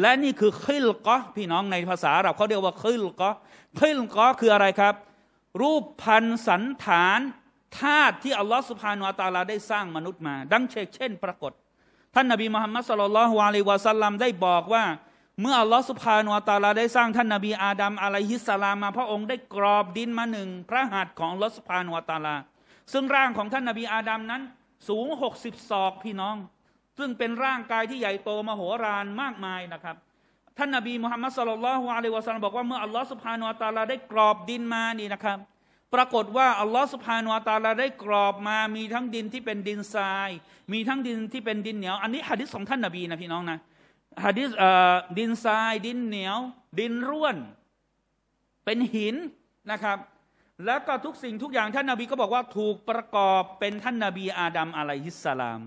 และนี่คือคิลกอพี่น้องในภาษาเราเขาเรียกว่าคิลกอคิลกอคืออะไรครับ รูปพันสันฐานธาตุที่อัลลอฮฺสุภาโนอตาลาได้สร้างมนุษย์มา ดังเช่นปรากฏ ท่านนบีมุฮัมมัดสุลลัลฮวาลีวะซัลลัมได้บอกว่าเมื่ออัลลอฮฺสุภาโนตาลาได้สร้างท่านนาบีอาดัมอะลัยฮิสสลามมา พระองค์ได้กรอบดินมาหนึ่งพระหัตถ์ของอัลลอฮฺสุภาโนตาลา ซึ่งร่างของท่านนาบีอาดัมนั้นสูงหกสิบศอกพี่น้อง ซึ่งเป็นร่างกายที่ใหญ่โตมโหฬารมากมายนะครับ ท่านนาบีมุฮัมมัดสุลลัลฮุาเลวะสัลลัมบอกว่าเมื่ออัลลอฮฺสุภาโนตาลาได้กรอบดินมานี่นะครับ ปรากฏว่าอัลลอฮฺสุภาโนตาลาได้กรอบมามีทั้งดินที่เป็นดินทรายมีทั้งดินที่เป็นดินเหนียว อันนี้หะดิษของท่านนาบีนะพี่น้องนะฮะดิษดินทรายดินเหนียว ดินร่วน เป็นหินนะครับ แล้วก็ทุกสิ่งทุกอย่างท่านนาบีก็บอกว่าถูกประกอบเป็นท่านนาบีอาดัมอะลัยฮิสสลาม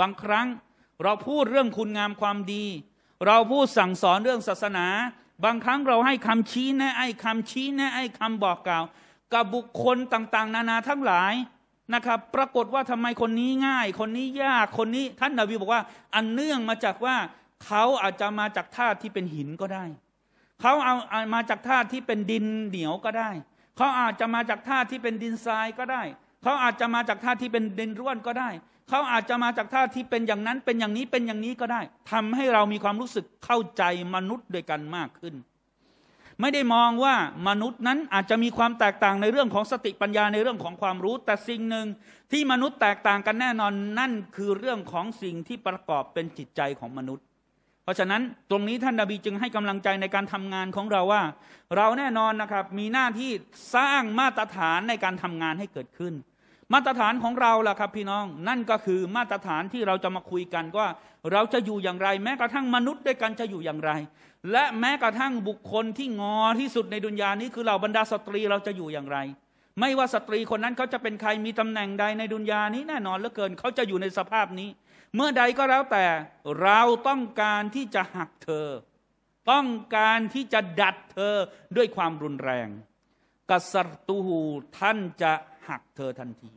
บางครั้งเราพูดเรื่องคุณงามความดี เราพูดสั่งสอนเรื่องศาสนา บางครั้งเราให้คำชี้แนะไอ้คำชี้แนะไอ้คำบอกกล่าวกับบุคคลต่างๆ นานาทั้งหลายนะครับ ปรากฏว่าทำไมคนนี้ง่าย คนนี้ยากคนนี้ท่านนาบีบอกว่า อันเนื่องมาจากว่าเขาอาจจะมาจากธาตุที่เป็นหินก็ได้ เขาเอามาจากธาตุที่เป็นดินเหนียวก็ได้ เขาอาจจะมาจากธาตุที่เป็นดินทรายก็ได้ เขาอาจจะมาจากธาตุที่เป็นดินร่วนก็ได้ เขาอาจจะมาจากธาตุที่เป็นอย่างนั้นเป็นอย่างนี้เป็นอย่างนี้ก็ได้ ทำให้เรามีความรู้สึกเข้าใจมนุษย์ด้วยกันมากขึ้น ไม่ได้มองว่ามนุษย์นั้นอาจจะมีความแตกต่างในเรื่องของสติปัญญาในเรื่องของความรู้ แต่สิ่งหนึ่งที่มนุษย์แตกต่างกันแน่นอนนั่นคือเรื่องของสิ่งที่ประกอบเป็นจิตใจของมนุษย์ราะฉะนั้น ตรงนี้ท่านนาบีจึงให้กำลังใจในการทำงานของเราว่า เราแน่นอนนะครับ มีหน้าที่สร้างมาตรฐานในการทำงานให้เกิดขึ้น มาตรฐานของเราล่ะครับพี่น้องนั่นก็คือมาตรฐานที่เราจะมาคุยกันว่าเราจะอยู่อย่างไรแม้กระทั่งมนุษย์ด้วยกันจะอยู่อย่างไร และแม้กระทั่งบุคคลที่งอที่สุดในดุนยานี้คือเหล่าบรรดาสตรีเราจะอยู่อย่างไร ไม่ว่าสตรีคนนั้นเขาจะเป็นใครมีตำแหน่งใดในดุนยานี้แน่นอนเหลือเกินเขาจะอยู่ในสภาพนี้เมื่อใดก็แล้วแต่เราต้องการที่จะหักเธอ ต้องการที่จะดัดเธอด้วยความรุนแรงกษัตริย์ตูหูท่านจะหักเธอทันที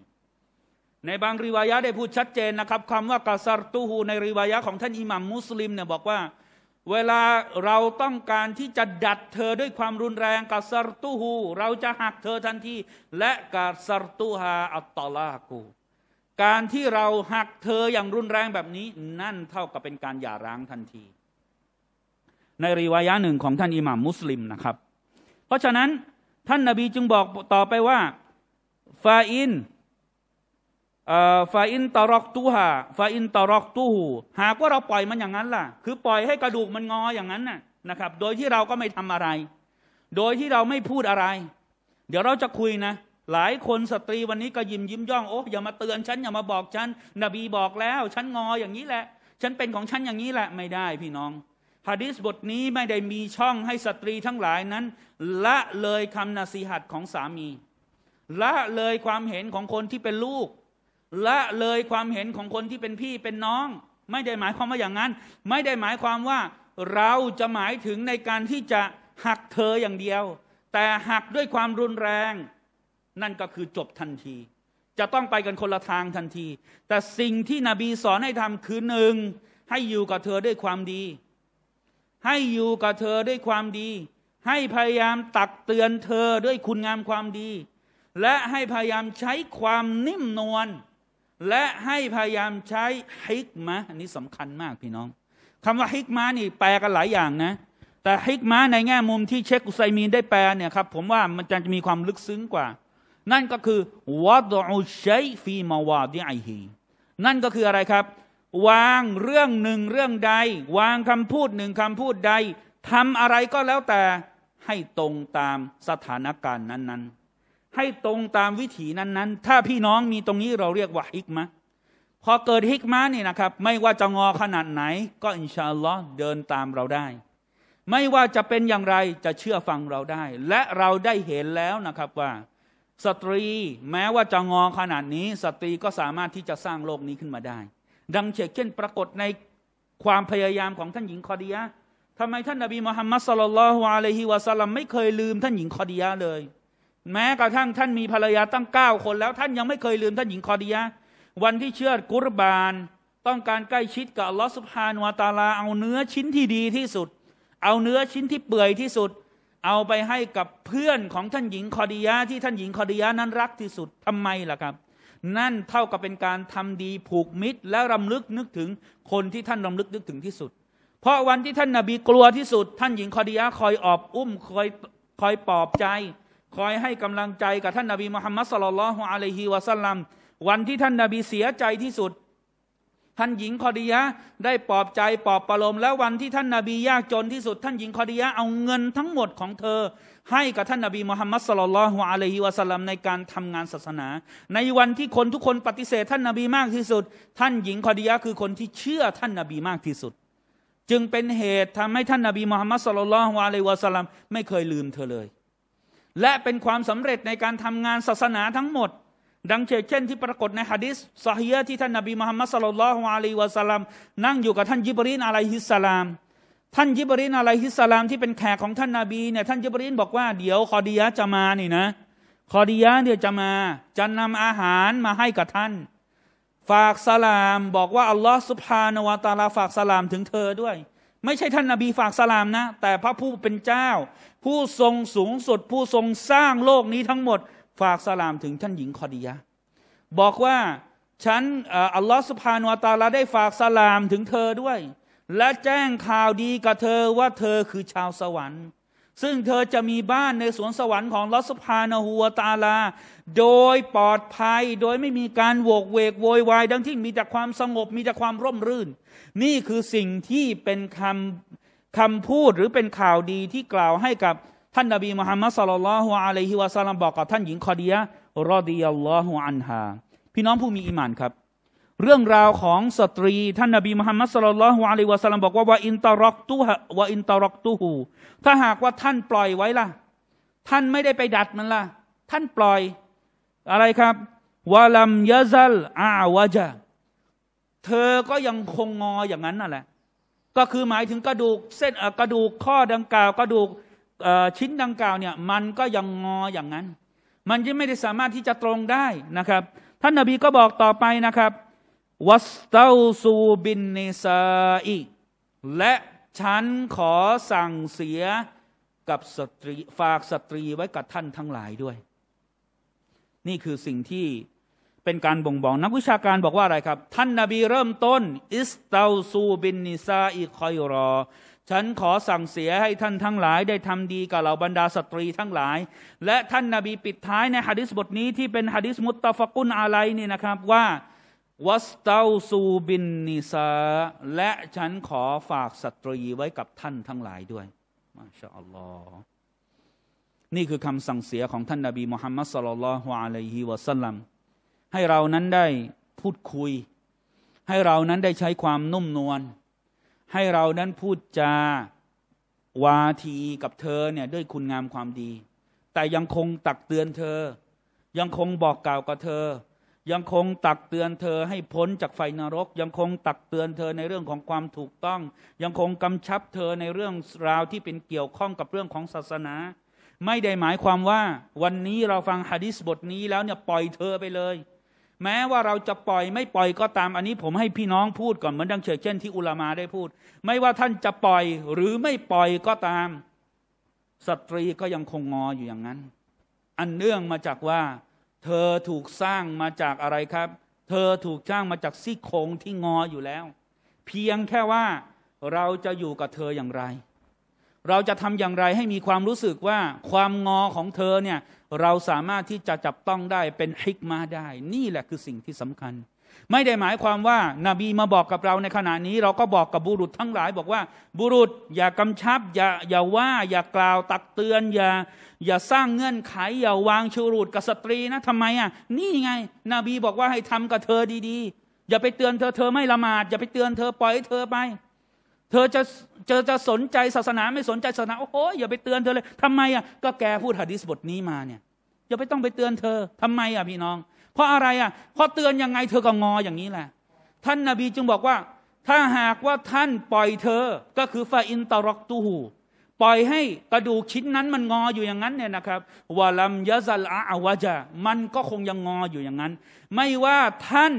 ในบางริวายะได้พูดชัดเจนนะครับคำว่ากษัตริย์ตูหูในริวายะของท่านอิหมัมมุสลิมเนี่ยบอกว่า เวลาเราต้องการที่จะดัดเธอด้วยความรุนแรงกษัตริย์ตูหูเราจะหักเธอทันที และกษัตริย์ตูฮาอัตตลากูการที่เราหักเธออย่างรุนแรงแบบนี้นั่นเท่ากับเป็นการหย่าร้างทันที ในรีวายะหนึ่งของท่านอิหม่ามมุสลิมนะครับ เพราะฉะนั้นท่านนาบีจึงบอกต่อไปว่าฟาอินฟาอินตารอกตูฮาฟาอินตารอกตูหูหากว่าเราปล่อยมันอย่างนั้นล่ะ คือปล่อยให้กระดูกมันงออย่างนั้นนะนะครับ โดยที่เราก็ไม่ทำอะไร โดยที่เราไม่พูดอะไร เดี๋ยวเราจะคุยนะหลายคนสตรีวันนี้ก็ยิ้มยิ้มย่อง โอ้อย่ามาเตือนฉัน อย่ามาบอกฉันนบีบอกแล้วฉันงออย่างนี้แหละ ฉันเป็นของฉันอย่างนี้แหละไม่ได้พี่น้องฮะดิษบทนี้ไม่ได้มีช่องให้สตรีทั้งหลายนั้นละเลยคำนาสีหัดของสามีละเลยความเห็นของคนที่เป็นลูกละเลยความเห็นของคนที่เป็นพี่เป็นน้อง ไม่ได้หมายความว่าอย่างนั้น ไม่ได้หมายความว่าเราจะหมายถึงในการที่จะหักเธออย่างเดียว แต่หักด้วยความรุนแรงนั่นก็คือจบทันที จะต้องไปกันคนละทางทันที แต่สิ่งที่นบีสอนให้ทำคือหนึ่ง ให้อยู่กับเธอด้วยความดี ให้อยู่กับเธอด้วยความดี ให้พยายามตักเตือนเธอด้วยคุณงามความดี และให้พยายามใช้ความนิ่มนวล และให้พยายามใช้ฮิกมะอันนี้สำคัญมากพี่น้อง คำว่าฮิกมะนี่แปลกันหลายอย่างนะ แต่ฮิกมะในแง่มุมที่เชคอุไซมีนได้แปลเนี่ยครับ ผมว่ามันจะมีความลึกซึ้งกว่านั่นก็คือวัดอุชัยฟีมาวาดิไอฮีนั่นก็คืออะไรครับ วางเรื่องหนึ่งเรื่องใด วางคำพูดหนึ่งคำพูดใดทำอะไรก็แล้วแต่ ให้ตรงตามสถานการณ์นั้น ๆ ให้ตรงตามวิถีนั้นๆ ถ้าพี่น้องมีตรงนี้เราเรียกว่าฮิกมะพอเกิดฮิกมะนี่นะครับ ไม่ว่าจะงอขนาดไหน ก็อินชาอัลลอฮ์เดินตามเราได้ ไม่ว่าจะเป็นอย่างไรจะเชื่อฟังเราได้ และเราได้เห็นแล้วนะครับว่าสตรีแม้ว่าจะงอขนาดนี้สตรีก็สามารถที่จะสร้างโลกนี้ขึ้นมาได้ ดังเช่นปรากฏในความพยายามของท่านหญิงคอดียะทำไมท่านนบีมุฮัมมัดสลลัลลอฮุอะลัยฮิวะสัลลัมไม่เคยลืมท่านหญิงคอดียะเลย แม้กระทั่งท่านมีภรรยาตั้งเก้าคนแล้วท่านยังไม่เคยลืมท่านหญิงคอดียะวันที่เชื่อกุรบานต้องการใกล้ชิดกับลอสุภานวาตาลา เอาเนื้อชิ้นที่ดีที่สุด เอาเนื้อชิ้นที่เปื่อยที่สุดเอาไปให้กับเพื่อนของท่านหญิงคอดียาที่ท่านหญิงคอดียานั้นรักที่สุดทำไมล่ะครับ นั่นเท่ากับเป็นการทำดีผูกมิตรและรำลึกนึกถึงคนที่ท่านรำลึกนึกถึงที่สุด เพราะวันที่ท่านนาบีกลัวที่สุด ท่านหญิงคอดียาคอยออบอุ้มคอยคอยปลอบใจ คอยให้กำลังใจกับท่านนาบีมุฮัมมัดสลลัลฮุอะลัยฮิวะสัลลัมวันที่ท่านนาบีเสียใจที่สุดท่านหญิงคอดียะได้ปลอบใจปลอบประโลมแล้ววันที่ท่านนาบียากจนที่สุดท่านหญิงคอดียะเอาเงินทั้งหมดของเธอ ให้กับท่านนาบีมุฮัมมัดสลลัลฮุอะลัยฮิวะสัลลัมในการทำงานศาสนาในวันที่คนทุกคนปฏิเสธท่านนาบีมากที่สุด ท่านหญิงคอดียะคือคนที่เชื่อท่านนาบีมากที่สุด จึงเป็นเหตุทำให้ท่านนาบีมุฮัมมัดสลลัลฮุอะลัยฮิวะสัลลัมไม่เคยลืมเธอเลย และเป็นความสำเร็จในการทำงานศาสนาทั้งหมดดังเช่นที่ปรากฏในฮะดิษสฮียะที่ท่านนบีมุฮัมมัดสลลัลฮุอะลัยวะสัลลัมนั่งอยู่กับท่านยิบรีนอะลัยฮิสสลามท่านยิบรีนอะลัยฮิสสลามที่เป็นแขกของท่านนาบีเนี่ยท่านยิบรีนบอกว่าเดี๋ยวคอดียะจะมานี่นะคอดียะเดี๋ยวจะมา จะนำอาหารมาให้กับท่าน ฝากสลามบอกว่าอัลลอฮ์สุบฮานวะตาลา ฝากสลามถึงเธอด้วย ไม่ใช่ท่านนาบีฝากสลามนะแต่พระผู้เป็นเจ้าผู้ทรงสูงสุดผู้ทรงสร้างโลกนี้ทั้งหมดฝากสลามถึงท่านหญิงคอดียะบอกว่าฉันอัลลอฮฺสุภาโนตาลาได้ฝากสลามถึงเธอด้วย และแจ้งข่าวดีกับเธอว่าเธอคือชาวสวรรค์ซึ่งเธอจะมีบ้านในสวนสวรรค์ของลอสพานหัวตาลา โดยปลอดภัยโดยไม่มีการโวกเวกโวยวายดังที่มีแต่ความสงบมีแต่ความร่มรื่น นี่คือสิ่งที่เป็นคำคำพูดหรือเป็นข่าวดีที่กล่าวให้กับท่านนบีมุฮัมมัดสลลัลฮุอะลัยฮิวะสัลลัมบอกกับท่านหญิงคอดียะรอดิยัลลอฮุอันฮาพี่น้องผู้มีอิมานครับ เรื่องราวของสตรี ท่านนบีมุฮัมมัดสลลัลฮุอะลัยฮิวะสัลลัมบอกว่าว่าอินตารอกตุฮะว่าอินตารอกตุฮูถ้าหากว่าท่านปล่อยไว้ล่ะท่านไม่ได้ไปดัดมันล่ะท่านปล่อยอะไรครับวาลัมยะซัลอาวะจาเธอก็ยังคงงออย่างนั้นนั่นแหละก็คือหมายถึงกระดูก เส้นกระดูก ข้อดังกล่าวกระดูกชิ้นดังกล่าวเนี่ยมันก็ยังงออย่างนั้น มันยังไม่ได้สามารถที่จะตรงได้นะครับ ท่านนาบีก็บอกต่อไปนะครับ วัสเตซูบินเนซาอีและฉันขอสั่งเสียกับสตรีฝากสตรีไว้กับท่านทั้งหลายด้วย นี่คือสิ่งที่เป็นการบ่งบอกนักวิชาการบอกว่าอะไรครับ ท่านนาบีเริ่มต้นอิสเตาซูบินนิซาอีคอยรอฉันขอสั่งเสียให้ท่านทั้งหลาย ได้ทำดีกับเหล่าบรรดาสตรีทั้งหลาย และท่านนาบีปิดท้ายในฮะดิษบทนี้ที่เป็นฮะดิษมุตตะฟกุนอะไรนี่นะครับ ว่าวัสตาซูบินนิซาและฉันขอฝากสตรีไว้กับท่านทั้งหลายด้วย มาชาอัลลอฮ์นี่คือคำสั่งเสียของท่านนาบีมุฮัมมัดสลลัลฮวาลัยฮิวะสัลลัมให้เรานั้นได้พูดคุย ให้เรานั้นได้ใช้ความนุ่มนวลให้เรานั้นพูดจา วาทีกับเธอเนี่ย ด้วยคุณงามความดี แต่ยังคงตักเตือนเธอ ยังคงบอกกล่าวกับเธอ ยังคงตักเตือนเธอให้พ้นจากไฟนรก ยังคงตักเตือนเธอในเรื่องของความถูกต้อง ยังคงกำชับเธอในเรื่องราวที่เป็นเกี่ยวข้องกับเรื่องของศาสนา ไม่ได้หมายความว่า วันนี้เราฟังฮะดิษบทนี้แล้วเนี่ยปล่อยเธอไปเลยแม้ว่าเราจะปล่อย ไม่ปล่อยก็ตามอันนี้ผมให้พี่น้องพูดก่อนเหมือนดังเฉยเช่นที่อุลามาได้พูด ไม่ว่าท่านจะปล่อยหรือไม่ปล่อยก็ตามสตรีก็ยังคงงออยู่อย่างนั้น อันเนื่องมาจากว่า เธอถูกสร้างมาจากอะไรครับ เธอถูกสร้างมาจากซี่โครงที่งออยู่แล้ว เพียงแค่ว่าเราจะอยู่กับเธออย่างไรเราจะทำอย่างไรให้มีความรู้สึกว่าความงอของเธอเนี่ยเราสามารถที่จะจับต้องได้เป็นฮิกมาได้ นี่แหละคือสิ่งที่สำคัญ ไม่ได้หมายความว่านาบีมาบอกกับเราในขณะนี้เราก็บอกกับบุรุษทั้งหลายบอกว่า บุรุษอย่ากำชับ อย่าอย่าว่าอย่ากล่าวตักเตือนอย่า อย่าสร้างเงื่อนไข อย่าวางชูรุดกับสตรีนะทำไมอ่ะนี่ไงนบีบอกว่าให้ทำกับเธอดีๆอย่าไปเตือนเธอเธอไม่ละหมาดอย่าไปเตือนเธอปล่อยเธอไปเธอจะเจอจะสนใจศาสนาไม่สนใจศาสนาโอ้โหอย่าไปเตือนเธอเลย ทำไมอ่ะก็แกพูดหะดิษบทนี้มาเนี่ยอย่าไปต้องไปเตือนเธอทำไมอ่ะพี่น้อง เพราะอะไรอ่ะเพราะเตือนยังไงเธอก็งออย่างนี้แหละ ท่านนาบีจึงบอกว่าถ้าหากว่าท่านปล่อยเธอก็คือฟาอินตารกตูหูปล่อยให้กระดูกชิ้นนั้นมันงออยู่อย่างนั้นเนี่ยนะครับวะลัมยะซัลอาวะจา มันก็คงยังงออยู่อย่างนั้น ไม่ว่าท่าน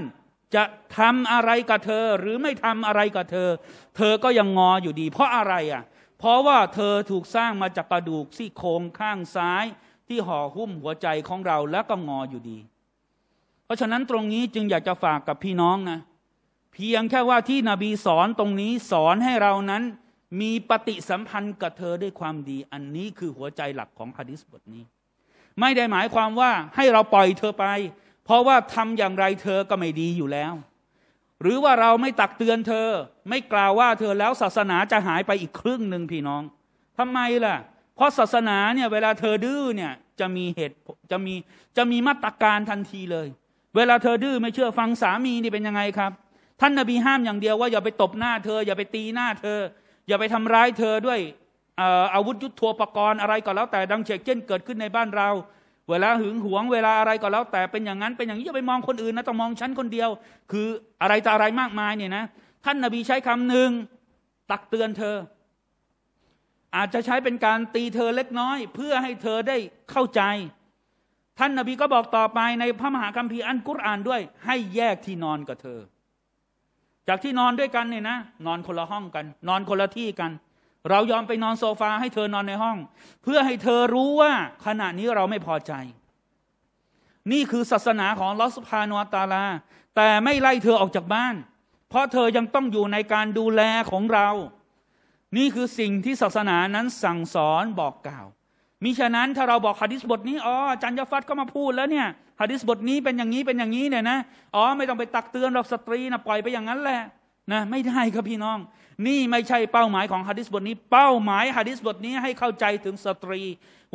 จะทำอะไรกับเธอหรือไม่ทำอะไรกับเธอ เธอก็ยังงออยู่ดี เพราะอะไรอ่ะเพราะว่าเธอถูกสร้างมาจากกระดูกซี่โครงข้างซ้ายที่ห่อหุ้มหัวใจของเราแล้วก็งออยู่ดี เพราะฉะนั้นตรงนี้จึงอยากจะฝากกับพี่น้องนะเพียงแค่ว่าที่นบีสอนตรงนี้สอนให้เรานั้นมีปฏิสัมพันธ์กับเธอด้วยความดี อันนี้คือหัวใจหลักของฮะดิษบทนี้ ไม่ได้หมายความว่าให้เราปล่อยเธอไปเพราะว่าทำอย่างไรเธอก็ไม่ดีอยู่แล้ว หรือว่าเราไม่ตักเตือนเธอ ไม่กล่าวว่าเธอแล้วศาสนาจะหายไปอีกครึ่งหนึ่งพี่น้องทำไมล่ะ เพราะศาสนาเนี่ยเวลาเธอดื้อเนี่ยจะมีเหตุจะมีจะมีมาตรการทันทีเลย เวลาเธอดื้อไม่เชื่อฟังสามีนี่เป็นยังไงครับ ท่านนาบีห้ามอย่างเดียวว่าอย่าไปตบหน้าเธอ อย่าไปตีหน้าเธอ อย่าไปทำร้ายเธอด้วยอาวุธยุทโธปกรณ์อะไรก็แล้วแต่ดังเช่นเกิดขึ้นในบ้านเราเวลาหึงหวงเวลาอะไรก็แล้ว แต่เป็นอย่างนั้นเป็นอย่างนี้อย่าไปมองคนอื่นนะต้องมองฉันคนเดียว คืออะไรต่ออะไรมากมายเนี่ยนะ ท่านนาบีใช้คำหนึ่งตักเตือนเธอ อาจจะใช้เป็นการตีเธอเล็กน้อย เพื่อให้เธอได้เข้าใจ ท่านนาบีก็บอกต่อไปในพระมหาคัมภีร์อันกุรอานด้วยให้แยกที่นอนกับเธอ จากที่นอนด้วยกันเนี่ยนะ นอนคนละห้องกัน นอนคนละที่กันเรายอมไปนอนโซฟาให้เธอนอนในห้อง เพื่อให้เธอรู้ว่าขณะนี้เราไม่พอใจ นี่คือศาสนาของลอสพานวตาลาแต่ไม่ไล่เธอออกจากบ้าน เพราะเธอยังต้องอยู่ในการดูแลของเรา นี่คือสิ่งที่ศาสนานั้นสั่งสอนบอกกล่าวมิฉะนั้นถ้าเราบอกฮะดิษบทนี้อ๋อจันยฟัดก็มาพูดแล้วเนี่ยฮะดิษบทนี้เป็นอย่างนี้เป็นอย่างนี้เนี่ยนะ อ๋อไม่ต้องไปตักเตือนเราสตรีนะปล่อยไปอย่างนั้นแหละนะ ไม่ได้ครับพี่น้องนี่ไม่ใช่เป้าหมายของฮะดิษบทนี้เป้าหมายฮะดิษบทนี้ ให้เข้าใจถึงสตรี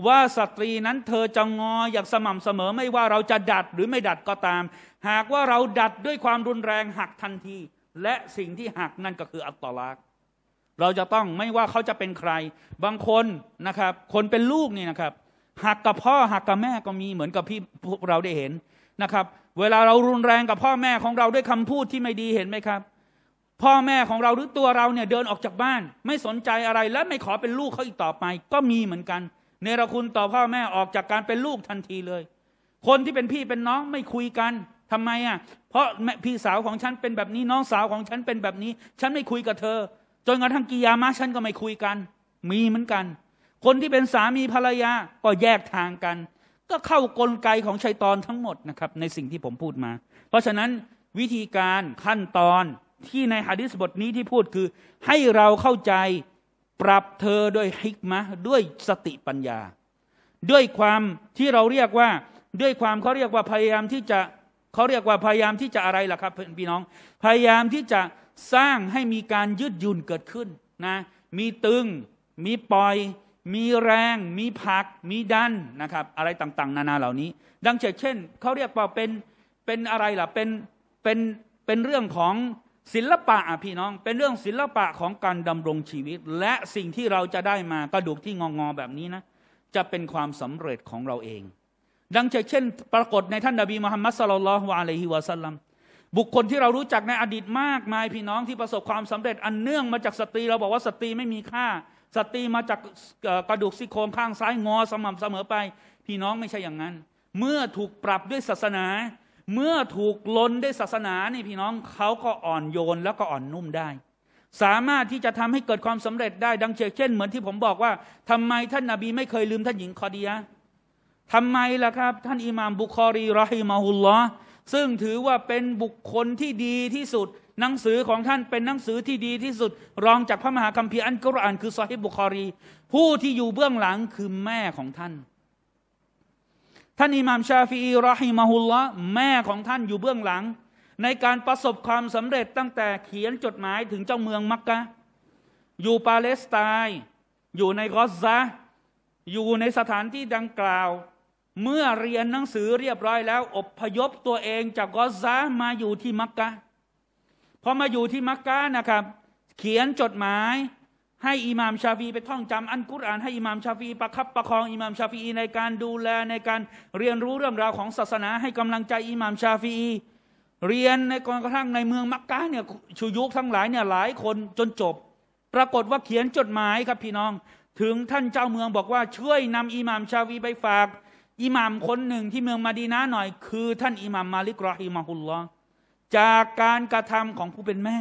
ว่าสตรีนั้นเธอจะงออย่างสม่ำเสมอไม่ว่าเราจะดัดหรือไม่ดัดก็ตาม หากว่าเราดัดด้วยความรุนแรงหักทันทีและสิ่งที่หักนั่นก็คืออัตลักษ์เราจะต้องไม่ว่าเขาจะเป็นใคร บางคนนะครับ คนเป็นลูกนี่นะครับ หักกับพ่อหักกับแม่ก็มีเหมือนกับพี่พวกเราได้เห็นนะครับ เวลาเรารุนแรงกับพ่อแม่ของเราด้วยคำพูดที่ไม่ดีเห็นไหมครับพ่อแม่ของเราหรือตัวเราเนี่ยเดินออกจากบ้านไม่สนใจอะไรและไม่ขอเป็นลูกเขาอีกต่อไป ก็มีเหมือนกันเนรคุณต่อพ่อแม่ออกจากการเป็นลูกทันทีเลย คนที่เป็นพี่เป็นน้องไม่คุยกันทำไมอ่ะเพราะพี่สาวของฉันเป็นแบบนี้น้องสาวของฉันเป็นแบบนี้ ฉันไม่คุยกับเธอ จนกระทั่งกิยามะฉันก็ไม่คุยกัน มีเหมือนกัน คนที่เป็นสามีภรรยาก็แยกทางกัน ก็เข้ากลไกของชัยตอนทั้งหมดนะครับในสิ่งที่ผมพูดมา เพราะฉะนั้นวิธีการขั้นตอนที่ในฮะดิษบทนี้ที่พูดคือให้เราเข้าใจปรับเธอด้วยฮิกมะด้วยสติปัญญา ด้วยความที่เราเรียกว่าด้วยความเขาเรียกว่าพยายามที่จะเขาเรียกว่าพยายามที่จะอะไรล่ะครับพี่น้องพยายามที่จะสร้างให้มีการยืดหยุ่น เกิดขึ้นนะมีตึง มีปล่อย มีแรง มีผัก มีดันนะครับ อะไรต่างๆ นานาเหล่านี้ ดังเช่นเช่นเขาเรียกว่าเป็นเป็นอะไรล่ะเป็นเป็นเป็นเรื่องของศิลปะพี่น้อง เป็นเรื่องศิลปะของการดำรงชีวิต และสิ่งที่เราจะได้มากระดูกที่งองๆแบบนี้นะจะเป็นความสำเร็จของเราเอง ดังเช่นปรากฏในท่านนบีมุฮัมมัดสลลัลวะลัยฮิวะสัลลัมบุคคลที่เรารู้จักในอดีตมากมายพี่น้องที่ประสบความสำเร็จ อันเนื่องมาจากสตรีเราบอกว่าสตรีไม่มีค่า สตรีมาจากกระดูกซี่โครงข้างซ้ายงอสม่ำเสมอไปพี่น้องไม่ใช่อย่างนั้น เมื่อถูกปรับด้วยศาสนาเมื่อถูกลนด้วยศาสนานี่พี่น้องเขาก็อ่อนโยนแล้วก็อ่อนนุ่มได้ สามารถที่จะทำให้เกิดความสำเร็จได้ดังเช่น เหมือนที่ผมบอกว่าทำไมท่านนาบีไม่เคยลืมท่านหญิงคอดียะทำไมล่ะครับ ท่านอิหม่ามบุคอรีรอฮิมาฮุลลอซึ่งถือว่าเป็นบุคคลที่ดีที่สุด หนังสือของท่านเป็นหนังสือที่ดีที่สุดรองจากพระมหาคัมภีร์อันกุรอานคือซอฮิบบุคอรี ผู้ที่อยู่เบื้องหลังคือแม่ของท่านท่านอิหม่ามชาฟีอีรอฮิมาฮุลละแม่ของท่านอยู่เบื้องหลัง ในการประสบความสำเร็จตั้งแต่เขียนจดหมายถึงเจ้าเมือง มักกะอยู่ปาเลสไตน์อยู่ในกอซาอยู่ในสถานที่ดังกล่าว เมื่อเรียนหนังสือเรียบร้อยแล้วอบพยพตัวเองจากกอซามาอยู่ที่มักกะพอมาอยู่ที่มักกะนะครับ เขียนจดหมายให้อิหม่ามชาฟีไปท่องจำอันกุรอานให้อิหม่ามชาฟีประคับประคองอิหม่ามชาฟีในการดูแลในการเรียนรู้เรื่องราวของศาสนาให้กำลังใจอิหม่ามชาฟีเรียนในกองกระทั่งในเมืองมักกะเนี่ยชูยุกทั้งหลายเนี่ยหลายคนจนจบ ปรากฏว่าเขียนจดหมายครับพี่น้อง ถึงท่านเจ้าเมืองบอกว่าช่วยนำอิหม่ามชาฟีไปฝาก อิหม่ามคนหนึ่งที่เมืองมาดีนาหน่อย คือท่านอิหม่ามมาลิกรอฮิมาฮุลลอจากการกระทำของผู้เป็นแม่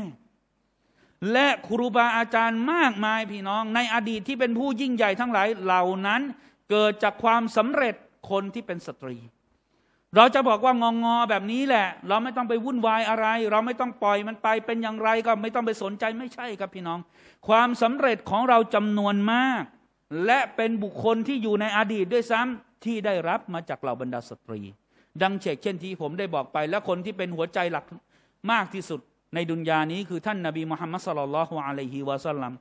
และครูบาอาจารย์มากมายพี่น้อง ในอดีตที่เป็นผู้ยิ่งใหญ่ทั้งหลายเหล่านั้นเกิดจากความสำเร็จคนที่เป็นสตรี เราจะบอกว่างองอแบบนี้แหละ เราไม่ต้องไปวุ่นวายอะไร เราไม่ต้องปล่อยมันไปเป็นอย่างไร ก็ไม่ต้องไปสนใจไม่ใช่ครับพี่น้อง ความสำเร็จของเราจำนวนมาก และเป็นบุคคลที่อยู่ในอดีตด้วยซ้ำที่ได้รับมาจากเหล่าบรรดาสตรี ดังเช่นที่ผมได้บอกไป และคนที่เป็นหัวใจหลักมากที่สุดในดุนยานี้คือท่านนบีมุฮัมมัดสลลัลฮุอะลัยฮิวะสัลลัม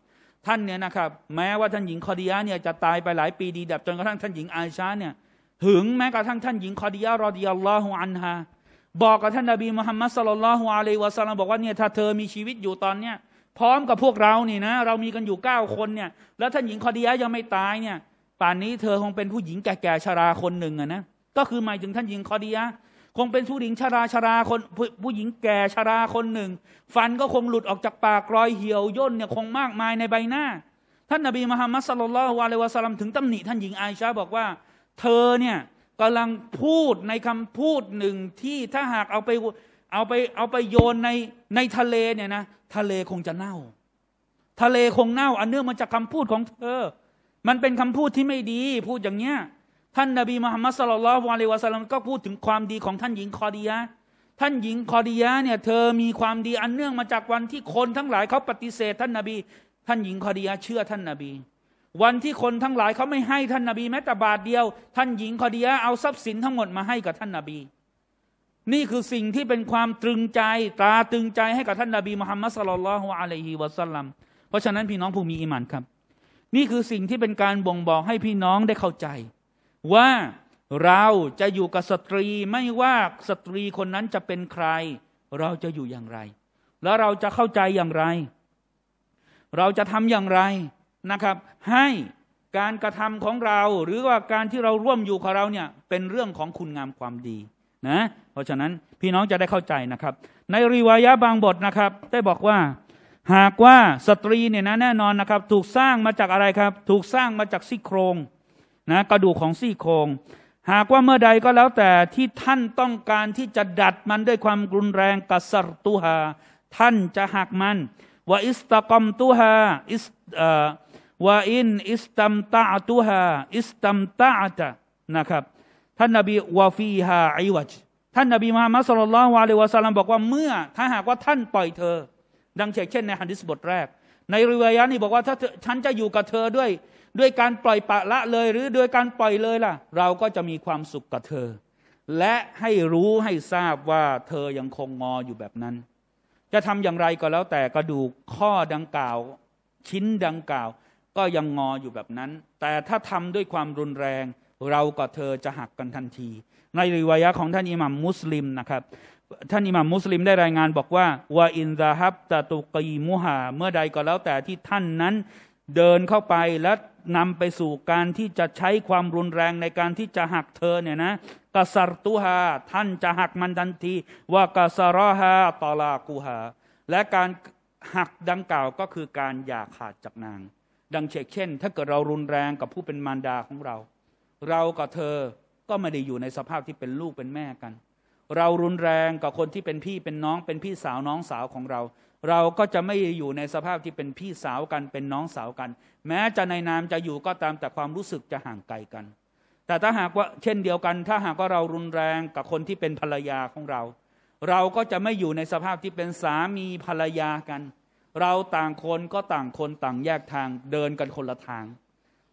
ท่านเนี่ยนะครับแม้ว่าท่านหญิงคอดียาเนี่ยจะตายไปหลายปีดีดับ จนกระทั่งท่านหญิงอาชาเนี่ยหึงแม้กระทั่งท่านหญิงคอดียารอดิยัลลอฮุอันฮาบอกกับท่านนบีมุฮัมมัดสลลัลฮุอะลัยฮิวะสัลลัมบอกว่าเนี่ยถ้าเธอมีชีวิตอยู่ตอนเนี้ยพร้อมกับพวกเรานี่นะเรามีกันอยู่เก้าคนเนี่ยแล้วท่านหญิงคอดียายังไม่ตายเนี่ยป่านนี้เธอคงเป็นผู้หญิงแก่ๆชราคนหนึ่งอะนะก็คือหมายถึงท่านหญิงคอดียาคงเป็นผู้หญิงชราชราคนผผู้หญิงแก่ชราคนหนึ่งฟันก็คงหลุดออกจากปากรอยเหี่ยว ย่นเนี่ยคงมากมายในใบหน้า ท่านนบีมุฮัมมัดสลลัลวะเลวะสลัมถึง ตำหนิท่านหญิงไอชาบอกว่า เธอเนี่ยกำลังพูดในคำพูดหนึ่งที่ถ้าหากเอาไปเอาไปเอาไปโยนในในทะเลเนี่ยนะทะเลคงจะเน่า ทะเลคงเน่า อันเนื่องมาจากคำพูดของเธอ มันเป็นคำพูดที่ไม่ดีพูดอย่างเนี้ยท่านนบีมุฮัมมัดสลลัลวะลัยวะสัลลัมก็พูดถึงความดีของท่านหญิงคอดียะ ท่านหญิงคอดียะเนี่ยเธอมีความดีอันเนื่องมาจากวันที่คนทั้งหลายเขาปฏิเสธท่านนบี ท่านหญิงคอดียะเชื่อท่านนบี วันที่คนทั้งหลายเขาไม่ให้ท่านนบีแม้แต่บาทเดียว ท่านหญิงคอดียะเอาทรัพย์สินทั้งหมดมาให้กับท่านนบี นี่คือสิ่งที่เป็นความตรึงใจตราตรึงใจให้กับท่านนบีมุฮัมมัดสลลัลวะลัยฮิวะสัลลัมเพราะฉะนั้นพี่น้องผู้มีอิมานครับ นี่คือสิ่งที่เป็นการบ่งบอกให้พี่น้องได้เข้าใจว่าเราจะอยู่กับสตรีไม่ว่าสตรีคนนั้นจะเป็นใคร เราจะอยู่อย่างไร แล้วเราจะเข้าใจอย่างไร เราจะทำอย่างไรนะครับ ให้การกระทำของเรา หรือว่าการที่เราร่วมอยู่ของเราเนี่ย เป็นเรื่องของคุณงามความดีนะเพราะฉะนั้นพี่น้องจะได้เข้าใจนะครับ ในรีวายะบางบทนะครับ ได้บอกว่าหากว่าสตรีเนี่ยนะแน่นอนนะครับ ถูกสร้างมาจากอะไรครับ ถูกสร้างมาจากซี่โครงนะกระดูกของซี่โครงหากว่าเมื่อใดก็แล้วแต่ที่ท่านต้องการที่จะดัดมันด้วยความรุนแรงกัสรตุฮาท่านจะหักมันว่าอิสตะกอมตุฮาอิสว่าอินอิสตัมตะตุฮาอิสตัมตะตะนะครับท่านนบีวาฟีฮาอิวัจท่านนบีมุฮัมมัดสุลลัลวะลิวะสัลลัมบอกว่าเมื่อ ถ้าหากว่าท่านปล่อยเธอ ดังเช่น ในฮันดิสบทแรก ในริวายะนี่บอกว่าถ้าฉันจะอยู่กับเธอด้วยด้วยการปล่อยปะละเลยหรือโดยการปล่อยเลยล่ะ เราก็จะมีความสุขกับเธอ และให้รู้ให้ทราบว่าเธอยังคงงออยู่แบบนั้น จะทำอย่างไรก็แล้วแต่กระดูกข้อดังกล่าวชิ้นดังกล่าวก็ยังงออยู่แบบนั้น แต่ถ้าทำด้วยความรุนแรง เรากับเธอจะหักกันทันที ในริวายะของท่านอิหมัมมุสลิมนะครับ ท่านอิหมัมมุสลิมได้รายงานบอกว่าวาอินซาฮับตะตุกีมุฮาเมื่อใดก็แล้วแต่ที่ท่านนั้นเดินเข้าไปและนำไปสู่การที่จะใช้ความรุนแรงในการที่จะหักเธอเนี่ยนะกษัรตุฮาท่านจะหักมันทันทีว่ากสรฮาตอลากูฮาและการหักดังกล่าวก็คือการอย่าขาดจากนาง ดังเช่นเช่นถ้าเกิดเรารุนแรงกับผู้เป็นมารดาของเรา เรากับเธอก็ไม่ได้อยู่ในสภาพที่เป็นลูกเป็นแม่กัน เรารุนแรงกับคนที่เป็นพี่เป็นน้องเป็นพี่สาวน้องสาวของเราเราก็จะไม่อยู่ในสภาพที่เป็นพี่สาวกันเป็นน้องสาวกัน แม้จะในนามจะอยู่ก็ตามแต่ความรู้สึกจะห่างไกลกัน แต่ถ้าหากว่าเช่นเดียวกัน ถ้าหากว่าเรารุนแรงกับคนที่เป็นภรรยาของเรา เราก็จะไม่อยู่ในสภาพที่เป็นสามีภรรยากัน เราต่างคนก็ต่างคนต่างแยกทางเดินกันคนละทาง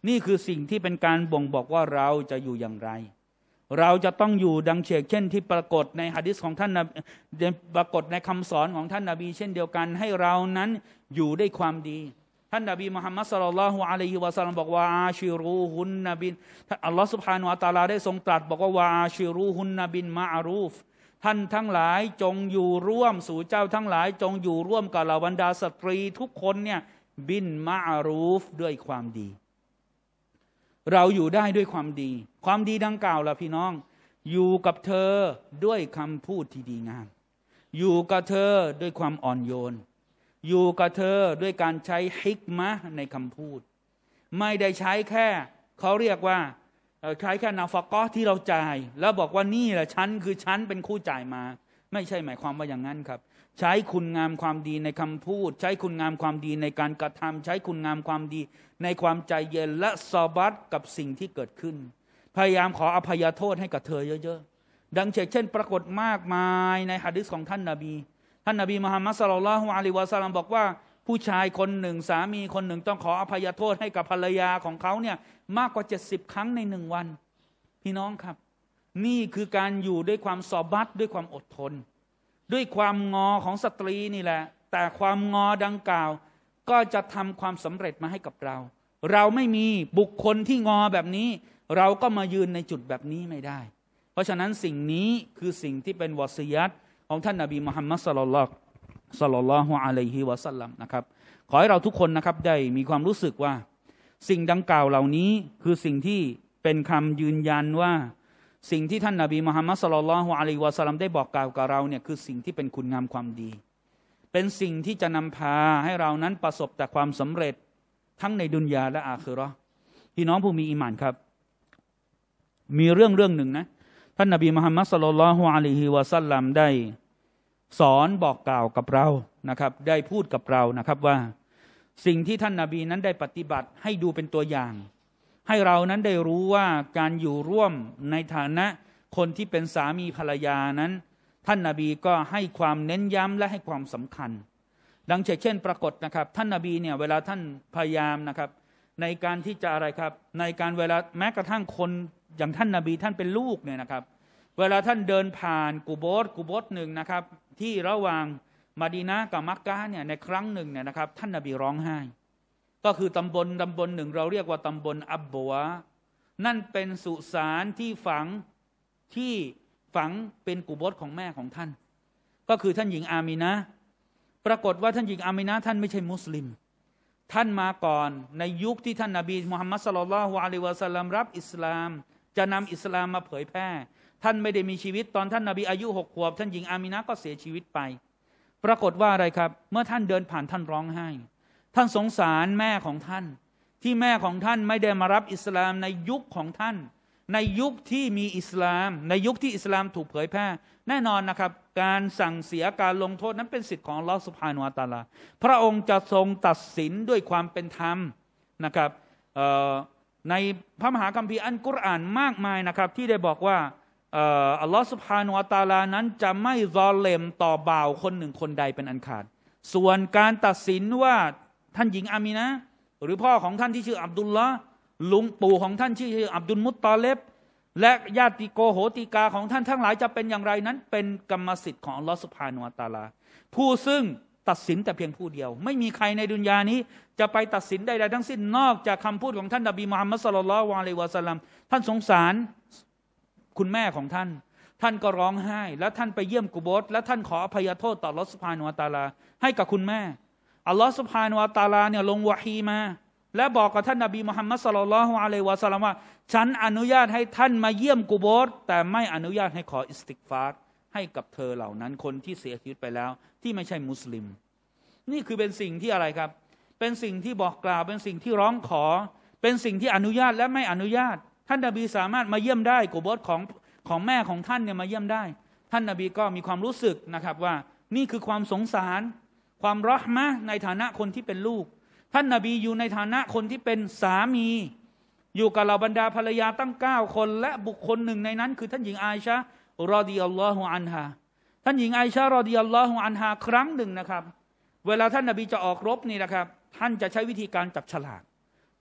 นี่คือสิ่งที่เป็นการบ่งบอกว่าเราจะอยู่อย่างไรเราจะต้องอยู่ดังเชกเช่นที่ปรากฏ ในฮะดิษของท่านปรากฏในคำสอนของท่านนาบีเช่นเดียวกันให้เรานั้นอยู่ได้ความดี ท่านนาบีมุฮัมมัดสุลลัลฮุอะลัยฮิวะสัลลัมบอกว่าอาชิรูฮุนนบินอัลลอฮฺสุบฮานุอัตาลาได้ทรงตรัสบอกว่าวาอาชิรูฮุนนบินมาอารูฟ ท่านทั้งหลายจงอยู่ร่วมสู่เจ้าทั้งหลาย จงอยู่ร่วมกับเหล่าบรรดาสตรีทุกคนเนี่ยบินมาอารูฟด้วยความดีเราอยู่ได้ด้วยความดี ความดีดังกล่าวล่ะพี่น้อง อยู่กับเธอด้วยคำพูดที่ดีงาม อยู่กับเธอด้วยความอ่อนโยน อยู่กับเธอด้วยการใช้ฮิกมะในคำพูด ไม่ได้ใช้แค่เขาเรียกว่าใช้แค่นาฟกอที่เราจ่ายแล้วบอกว่านี่แหละฉันคือฉันเป็นคู่จ่ายมา ไม่ใช่หมายความว่าอย่างนั้นครับใช้คุณงามความดีในคำพูด ใช้คุณงามความดีในการกระทำใช้คุณงามความดีในความใจเย็นและสบัดกับสิ่งที่เกิดขึ้น พยายามขออภัยโทษให้กับเธอเยอะๆดังเช่นปรากฏมากมายในฮะดิษของท่านนาบี ท่านนาบีมหามัสลลัลฮุอะลัยวะซัลลัมบอกว่า ผู้ชายคนหนึ่งสามีคนหนึ่งต้องขออภัยโทษให้กับภรรยาของเขาเนี่ยมากกว่าเจ็ดสิบครั้งในหนึ่งวัน พี่น้องครับนี่คือการอยู่ด้วยความสอบัดด้วยความอดทนด้วยความงอของสตรีนี่แหละ แต่ความงอดังกล่าว ก็จะทำความสำเร็จมาให้กับเรา เราไม่มีบุคคลที่งอแบบนี้ เราก็มายืนในจุดแบบนี้ไม่ได้ เพราะฉะนั้นสิ่งนี้คือสิ่งที่เป็นวสียัต ของท่านนาบีมุฮัมมัดสลลัลสลลัลฮุอะลัยฮิวะสัลลัมนะครับ ขอให้เราทุกคนนะครับได้มีความรู้สึกว่า สิ่งดังกล่าวเหล่านี้คือสิ่งที่เป็นคำยืนยันว่าสิ่งที่ท่านนาบีมหามัสลลัลฮุอะลัยวะสัลลัมได้ บอกกล่าวกับเราเนี่ย คือสิ่งที่เป็นคุณงามความดี เป็นสิ่งที่จะ นำ พาให้เรานั้นประสบแต่ความสำเร็จทั้งในดุนยาและ อาคือรอพี่น้อง ผู้ มีอิมานครับ มีเรื่องเรื่องหนึ่งนะ ท่านนาบีมหามัสลลัลฮุอะลัยฮวะสัลลัมได้ สอนบอกกล่าวกับเรานะครับ ได้พูดกับเรานะครับว่า สิ่งที่ท่านนาบีนั้นได้ปฏิบัติให้ดูเป็นตัวอย่างให้เรานั้นได้รู้ว่าการอยู่ร่วมในฐานะคนที่เป็นสามีภรรยานั้น ท่านนาบีก็ให้ความเน้นย้ำและให้ความสำคัญ ดังเช่นปรากฏนะครับ ท่านนาบีเนี่ยเวลาท่านพยายามนะครับในการที่จะอะไรครับในการเวลาแม้กระทั่งคนอย่างท่านนาบีท่านเป็นลูกเนี่ยนะครับเวลาท่านเดินผ่านกูโบสกูโบสหนึ่งนะครับที่ระหว่างมาดีนากับมักกะเนี่ยในครั้งหนึ่งเนี่ยนะครับท่านนาบีร้องไห้ก็คือตำบลตำบลหนึ่งเราเรียกว่าตำบลอับบัวนั่นเป็นสุสานที่ฝังที่ฝังเป็นกุบฏของแม่ของท่าน ก็คือท่านหญิงอามีนะปรากฏว่าท่านหญิงอามีนะท่านไม่ใช่มุสลิม ท่านมาก่อนในยุคที่ท่านนาบีมุฮัมมัดสลลัลฮอะลยวะสัลลัมรับ อิสลาม จะนำอิสลามมาเผยแพร่ ท่านไม่ได้มีชีวิตตอนท่านนาบีอายุหกขวบ ท่านหญิงอามีนะก็เสียชีวิตไป ปรากฏว่าอะไรครับ เมื่อท่านเดินผ่านท่านร้องไห้ท่านสงสารแม่ของท่านที่แม่ของท่านไม่ได้มารับอิสลามในยุคของท่าน ในยุคที่มีอิสลาม ในยุคที่อิสลามถูกเผยแพร่ แน่นอนนะครับ การสั่งเสียการลงโทษนั้นเป็นสิทธิ์ของลอสุภานุอัตาลา พระองค์จะทรงตัดสินด้วยความเป็นธรรมนะครับในพระมหาคัมภีร์อันกุรอานมากมายนะครับ ที่ได้บอกว่าอัลลอฮฺสุภาานตาลานั้นจะไม่รอเลมต่อบ่าวคนหนึ่งคนใดเป็นอันขาด ส่วนการตัดสินว่าท่านหญิงอามีนะหรือพ่อของท่านที่ชื่ออับดุลละลุงปู่ของท่านชื่ออับดุลมุตตาเลบและญาติโกโหติกาของท่านทั้งหลายจะเป็นอย่างไรนั้น เป็นกรรมสิทธิ์ของลอสุภานุตาลา ผู้ซึ่งตัดสินแต่เพียงผู้เดียว ไม่มีใครในดุนยานี้ จะไปตัดสินใดๆทั้งสิ้นนอกจากคำพูดของท่านดบีมูฮัมมัดสลลัลวาเลวะสลัมท่านสงสารคุณแม่ของท่าน ท่านก็ร้องไห้และท่านไปเยี่ยมกุบบสและท่านขออภัยโทษต่อลอสุภานุตาลาให้กับคุณแม่อัลลอฮ์สุบฮานุอัตาลาเนี่ยลงวะฮีมาและบอกกับท่านนบีมุฮัมมัดสลลัลฮุอะลัยวะสัลลัมว่า ฉันอนุญาตให้ท่านมาเยี่ยมกูโบสแต่ไม่อนุญาตให้ขออิสติกฟารให้กับเธอเหล่านั้นคนที่เสียชีวิตไปแล้ว ที่ไม่ใช่มุสลิม นี่คือเป็นสิ่งที่อะไรครับ เป็นสิ่งที่บอกกล่าวเป็นสิ่งที่ร้องขอ เป็นสิ่งที่อนุญาตและไม่อนุญาต ท่านนบีสามารถมาเยี่ยมได้กูโบสของของแม่ของท่านเนี่ยมาเยี่ยมได้ ท่านนบีก็มีความรู้สึกนะครับว่านี่คือความสงสารความรักมะในฐานะคนที่เป็นลูก ท่านนาบีอยู่ในฐานะคนที่เป็นสามี อยู่กับเหล่าบรรดาภรรยาตั้งเก้าคนและบุคคลหนึ่งในนั้นคือท่านหญิงอาชารอดีอัลลอฮุอันฮาท่านหญิงอาชารอดีอัลลอฮุอันฮาครั้งหนึ่งนะครับ เวลาท่านนาบีจะออกรบนี่นะครับ ท่านจะใช้วิธีการจับฉลาก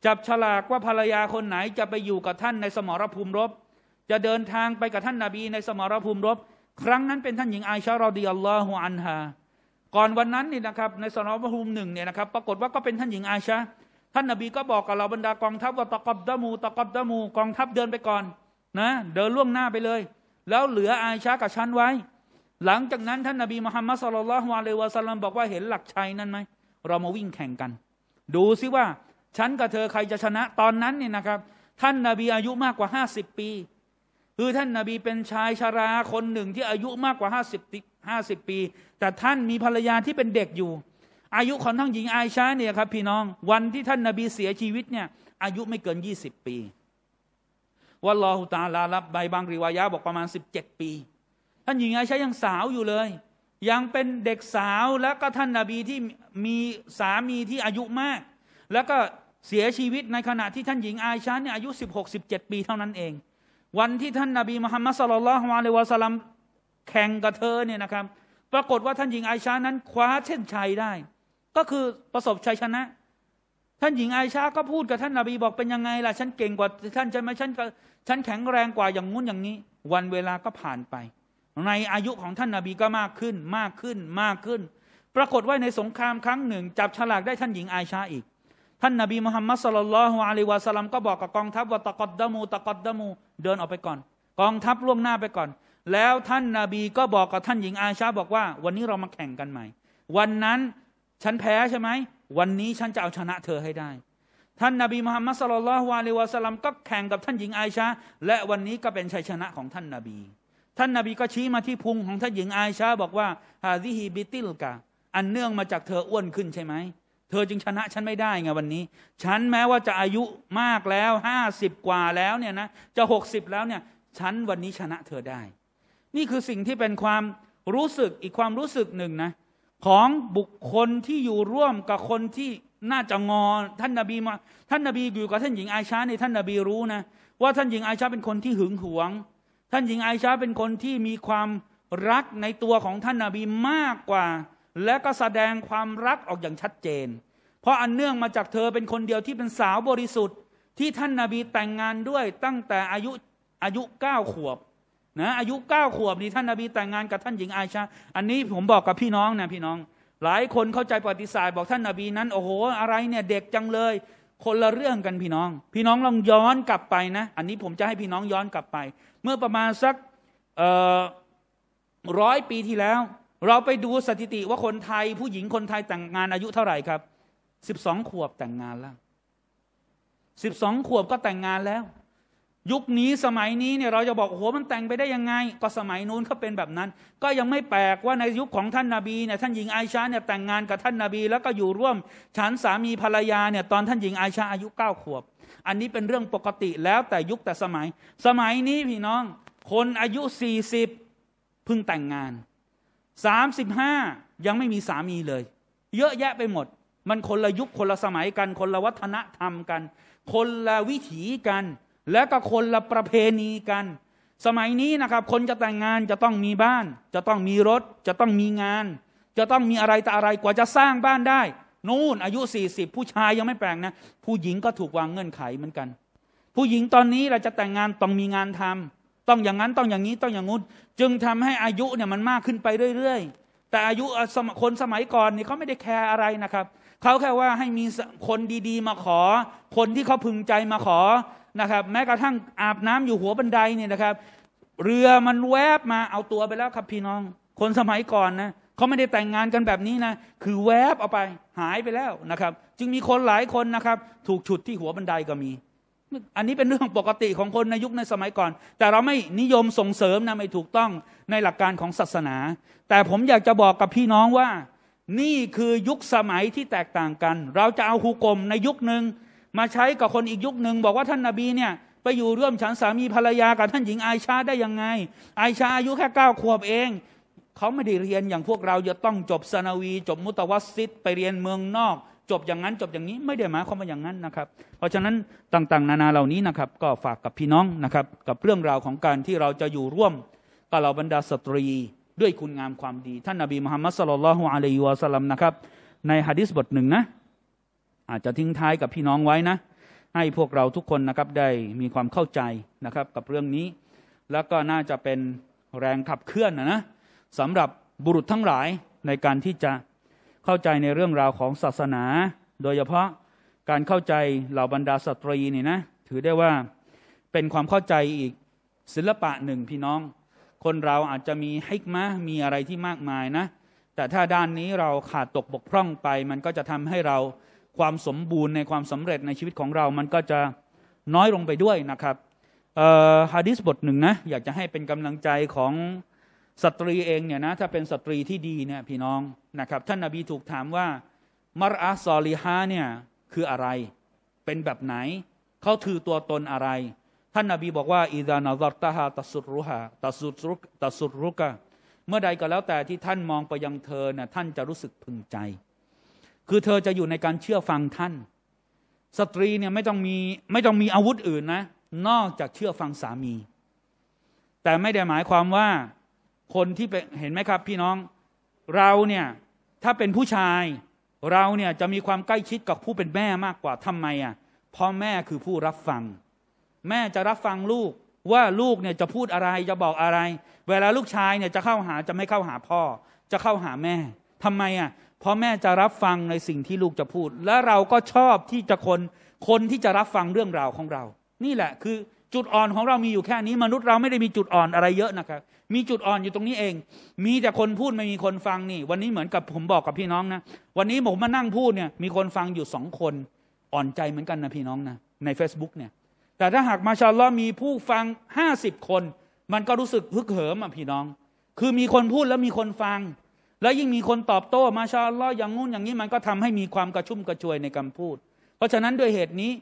จับฉลากว่าภรรยาคนไหนจะไปอยู่กับท่านในสมรภูมิรบ จะเดินทางไปกับท่านนาบี ในสมรภูมิรบ ครั้งนั้นเป็นท่านหญิงอาชารอดีอัลลอฮุอันฮาก่อนวันนั้นนี่นะครับในสนอมฮูมหนึ่งเนี่ยนะครับปรากฏว่าก็เป็นท่านหญิงอาชาท่านนาบีก็บอกกับเราบรรดากองทัพว่าตะกับดามูตะกับดามูกองทัพเดินไปก่อนนะเดินล่วงหน้าไปเลย แล้วเหลืออาชากับฉันไว้หลังจากนั้นท่านนาบีมุฮัมมัดสุลลัลฮวาเลวะสัลลัมบอกว่าเห็นหลักชัยนั้นไหมเรามาวิ่งแข่งกัน ดูซิว่าฉันกับเธอใครจะชนะตอนนั้นเนี่ยนะครับท่านนาบีอายุมากกว่าห้าสิบปีคือท่านนาบีเป็นชายชาราคนหนึ่งที่อายุมากกว่าห้าสิบห้าสิบปี แต่ท่านมีภรรยาที่เป็นเด็กอยู่ อายุ ของทั้งหญิงอายชาเนี่ย ครับ พี่น้อง วันที่ท่านนาบีเสียชีวิตเนี่ยอายุไม่เกินยี่สิบปี วัาลอหุตาลารับใบบาง รีวายะบอกประมาณสิบเจ็ดปี ท่านหญิง อายชายังสาวอยู่เลย ยังเป็นเด็กสาวแล้วก็ท่านนาบีที่มีสามีที่อายุมาก แล้วก็เสียชีวิตในขณะที่ท่านหญิงอายชาเนี่ยอายุสิบหกสิบเจ็ดปี เท่านั้นเองวันที่ท่านนาบีมุฮัมมัดสลลัลฮวาะลวะสลลัมแข่งกับเธอเนี่ยนะครับ ปรากฏว่าท่านหญิงไอชานั้นคว้าเช่นชัยได้ ก็คือประสบชัยชนะ ท่านหญิงไอชาก็พูดกับท่านนาบีบอกเป็นยังไงล่ะฉันเก่งกว่าท่านใช่ไหมฉันฉันแข็งแรงกว่าอย่างงุ้นอย่างนี้ วันเวลาก็ผ่านไป ในอายุของท่านนาบีก็มากขึ้นมากขึ้นมากขึ้น ปรากฏว่าในสงครามครั้งหนึ่งจับฉลากได้ท่านหญิงไอชาอีกท่านนบีมุฮัมมัดสลลัลลอฮุอะลัยวะสัลลัมก็บอกกับกองทัพว่าตะกอดดามูตะกอดดามู เดินออกไปก่อน กองทัพล่วงหน้าไปก่อน แล้วท่านนาบีก็บอกกับท่านหญิงอาชาบอกว่า วันนี้เรามาแข่งกันใหม่วันนั้นฉันแพ้ใช่ไหม วันนี้ฉันจะเอาชนะเธอให้ได้ ท่านนาบีมุฮัมมัดสลลัลลอฮุอะลัยวะสัลลัมก็แข่งกับท่านหญิงอาชาและวันนี้ก็เป็นชัยชนะของท่านนาบี ท่านนาบีก็ชี้มาที่พุงของท่านหญิงอาชาบอกว่าฮาซิฮีบิติลกาอันเนื่องมาจากเธออ้วนขึ้นใช่ไหมเธอจึงชนะฉันไม่ได้ไงวันนี้ ฉันแม้ว่าจะอายุมากแล้วห้าสิบกว่าแล้วเนี่ยนะ จะหกสิบแล้วเนี่ย ฉันวันนี้ชนะเธอได้ นี่คือสิ่งที่เป็นความรู้สึกอีกความรู้สึกหนึ่งนะ ของบุคคลที่อยู่ร่วมกับคนที่น่าจะงอนท่านนาบีมาท่านนาบีอยู่กับท่านหญิงไอชาในท่านนาบีรู้นะว่า ท่านหญิงไอชาเป็นคนที่หึงหวง ท่านหญิงไอชาเป็นคนที่มีความรักในตัวของท่านนาบีมากกว่าและก็แสดงความรักออกอย่างชัดเจน เพราะอันเนื่องมาจากเธอเป็นคนเดียวที่เป็นสาวบริสุทธิ์ที่ท่านนาบีแต่งงานด้วยตั้งแต่อายุอายุเก้าขวบนะอายุเก้าขวบนี่ท่านนาบีแต่งงานกับท่านหญิงไอชาอันนี้ผมบอกกับพี่น้องนะพี่น้อง หลายคนเข้าใจปฏิสาสบอกท่านนาบีนั้นโอ้โหอะไรเนี่ยเด็กจังเลย คนละเรื่องกันพี่น้อง พี่น้องลองย้อนกลับไปนะ อันนี้ผมจะให้พี่น้องย้อนกลับไป เมื่อประมาณสักร้อยปีที่แล้วเราไปดูสถิติว่าคนไทยผู้หญิงคนไทยแต่งงานอายุเท่าไหร่ครับสิบสองขวบแต่งงานแล้วสิบสองขวบก็แต่งงานแล้ว ยุคนี้สมัยนี้เนี่ยเราจะบอกโอ้โหมันแต่งไปได้ยังไงก็สมัยนู้นเขาเป็นแบบนั้น ก็ยังไม่แปลกว่าในยุคของท่านนาบีเนี่ยท่านหญิงไอชาเนี่ยแต่งงานกับท่านนาบีแล้วก็อยู่ร่วมฉันสามีภรรยาเนี่ยตอนท่านหญิงไอชาอายุเก้าขวบ อันนี้เป็นเรื่องปกติแล้วแต่ยุคแต่สมัย สมัยนี้พี่น้อง คนอายุสี่สิบพึ่งแต่งงานสามสิบห้ายังไม่มีสามีเลย เยอะแยะไปหมด มันคนละยุคคนละสมัยกัน คนละวัฒนธรรมกัน คนละวิถีกัน และก็คนละประเพณีกัน สมัยนี้นะครับ คนจะแต่งงานจะต้องมีบ้าน จะต้องมีรถ จะต้องมีงาน จะต้องมีอะไรแต่อะไรกว่าจะสร้างบ้านได้ นู่นอายุสี่สิบผู้ชายยังไม่แปลงนะ ผู้หญิงก็ถูกวางเงื่อนไขเหมือนกัน ผู้หญิงตอนนี้เราจะแต่งงานต้องมีงานทำต้องอย่างนั้นต้องอย่างนี้ต้องอย่างงู้นจึงทำให้อายุเนี่ยมันมากขึ้นไปเรื่อยๆ แต่อายุคนสมัยก่อนนี่เขาไม่ได้แคร์อะไรนะครับ เขาแค่ว่าให้มีคนดีๆมาขอ คนที่เขาพึงใจมาขอนะครับ แม้กระทั่งอาบน้ำอยู่หัวบันไดเนี่ยนะครับ เรือมันแวบมาเอาตัวไปแล้วครับพี่น้อง คนสมัยก่อนนะเขาไม่ได้แต่งงานกันแบบนี้นะ คือแวบเอาไปหายไปแล้วนะครับ จึงมีคนหลายคนนะครับถูกฉุดที่หัวบันไดก็มีอันนี้เป็นเรื่องปกติของคนในยุคในสมัยก่อน แต่เราไม่นิยมส่งเสริมนะไม่ถูกต้องในหลักการของศาสนา แต่ผมอยากจะบอกกับพี่น้องว่า นี่คือยุคสมัยที่แตกต่างกัน เราจะเอาฮุกกลมในยุคหนึ่งมาใช้กับคนอีกยุคหนึ่งบอกว่าท่านนาบีเนี่ยไปอยู่ร่วมฉันสามีภรรยากับท่านหญิงไอชาได้ยังไงไอชาอายุแค่เก้าขวบเองเขาไม่ได้เรียนอย่างพวกเราจะต้องจบสนาวีจบมุตวัสซิดไปเรียนเมืองนอกจบอย่างนั้นจบอย่างนี้ไม่ได้หมายความว่าอย่างนั้นนะครับ เพราะฉะนั้นต่าง ๆ นานาเหล่านี้นะครับก็ฝากกับพี่น้องนะครับ กับเรื่องราวของการที่เราจะอยู่ร่วมกับเราบรรดาสตรี ด้วยคุณงามความดี ท่านนบีมุฮัมมัดสลลัลฮุอะลัยฮิวะสัลลัมนะครับ ในฮะดิษบทหนึ่งนะอาจจะทิ้งท้ายกับพี่น้องไว้นะ ให้พวกเราทุกคนนะครับได้มีความเข้าใจนะครับกับเรื่องนี้ แล้วก็น่าจะเป็นแรงขับเคลื่อนนะนะสำหรับบุรุษทั้งหลายในการที่จะเข้าใจในเรื่องราวของศาสนาโดยเฉพาะการเข้าใจเหล่าบรรดาสตรีนี่นะถือได้ว่าเป็นความเข้าใจอีกศิลปะหนึ่งพี่น้อง คนเราอาจจะมีฮิกมะมีอะไรที่มากมายนะ แต่ถ้าด้านนี้เราขาดตกบกพร่องไป มันก็จะทำให้เราความสมบูรณ์ในความสำเร็จในชีวิตของเรามันก็จะน้อยลงไปด้วยนะครับฮะดิษบทหนึ่งนะ อยากจะให้เป็นกำลังใจของสตรีเองเนี่ยนะถ้าเป็นสตรีที่ดีเนี่ยพี่น้องนะครับ ท่านนาบีถูกถามว่ามารอาซอลิฮาเนี่ยคืออะไรเป็นแบบไหนเขาถือตัวตนอะไร ท่านนาบีบอกว่าอิดานาซตตฮาตัสุรุฮาตัสุรุกตัสุรุกะเมื่อใดก็แล้วแต่ที่ท่านมองไปยังเธอน่ยท่านจะรู้สึกพึงใจ คือเธอจะอยู่ในการเชื่อฟังท่าน สตรีเนี่ยไม่ต้องมี ไม่ต้องมีอาวุธอื่นนะ นอกจากเชื่อฟังสามี แต่ไม่ได้หมายความว่าคนที่เป็นเห็นไหมครับพี่น้องเราเนี่ย ถ้าเป็นผู้ชายเราเนี่ย จะมีความใกล้ชิดกับผู้เป็นแม่มากกว่าทำไมอ่ะเพราะแม่คือผู้รับฟัง แม่จะรับฟังลูกว่าลูกเนี่ยจะพูดอะไรจะบอกอะไร เวลาลูกชายเนี่ยจะเข้าหาจะไม่เข้าหาพ่อจะเข้าหาแม่ทำไมอ่ะเพราะแม่จะรับฟังในสิ่งที่ลูกจะพูด และเราก็ชอบที่จะคน คนที่จะรับฟังเรื่องราวของเรา นี่แหละคือจุดอ่อนของเรามีอยู่แค่นี้ มนุษย์เราไม่ได้มีจุดอ่อนอะไรเยอะนะครับมีจุดอ่อนอยู่ตรงนี้เอง มี แต่ คนพูดไม่มีคนฟังนี่วันนี้เหมือนกับผมบอกกับพี่น้องนะวันนี้ ผมมานั่งพูดเนี่ยมีคนฟังอยู่สองคนอ่อนใจเหมือนกันนะพี่น้องนะใน Facebook เนี่ยแต่ถ้าหากมาชาลอมีผู้ฟังห้าสิบคน มันก็รู้สึกฮึกเหิมอ่ะพี่น้อง คือมีคนพูดแล้วมีคนฟัง แล้วยิ่งมีคนตอบโต้ มาชาลออย่างงู้นอย่างนี้มันก็ทำให้มีความกระชุ่มกระชวยในคำพูด เพราะฉะนั้นด้วยเหตุนี้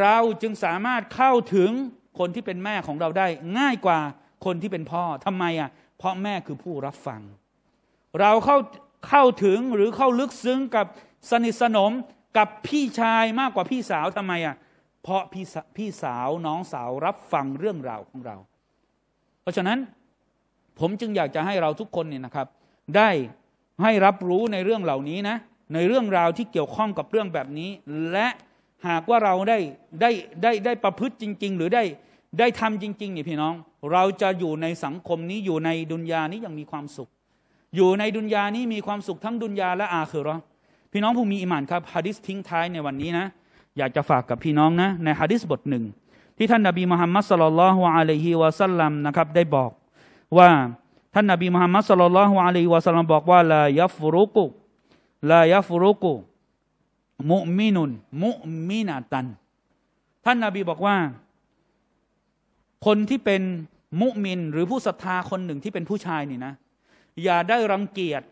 เราจึงสามารถเข้าถึงคนที่เป็นแม่ของเราได้ง่ายกว่าคนที่เป็นพ่อทำไมอ่ะ เพราะแม่คือผู้รับฟัง เราเข้าเข้าถึงหรือเข้าลึกซึ้งกับสนิทสนมกับพี่ชายมากกว่าพี่สาวทำไมอ่ะเพราะพี่พี่สาวน้องสาวรับฟังเรื่องราวของเรา เพราะฉะนั้นผมจึงอยากจะให้เราทุกคนเนี่ยนะครับ ได้ให้รับรู้ในเรื่องเหล่านี้นะในเรื่องราวที่เกี่ยวข้องกับเรื่องแบบนี้และหากว่าเราได้ได้ได้ได้ประพฤติจริง ๆ หรือได้ ได้ทำจริงๆนี่พี่น้อง เราจะอยู่ในสังคมนี้อยู่ในดุนยานี้อย่างมีความสุข อยู่ในดุนยานี้มีความสุขทั้งดุนยาและ อาคือรอพี่น้องผู้มีอิมานครับฮะดิษทิ้งท้ายในวันนี้นะอยากจะฝากกับพี่น้องนะในฮะดิษบทหนึ่งที่ท่านนบีมุฮัมมัดสลลัลฮุอะลัยฮิวะสัลลัมนะครับได้บอกว่าท่านนบีมุฮัมมัดสลลัลฮุอะลัยฮิวะสัลลัมบอกว่าลายัฟรุกุลายัฟรุกุมุมินุนมุมินาตัน ท่านนาบีบอกว่า คนที่เป็นมุมิน หรือผู้ศรัทธาคนหนึ่งที่เป็นผู้ชายนี่นะ อย่าได้รังเกียจ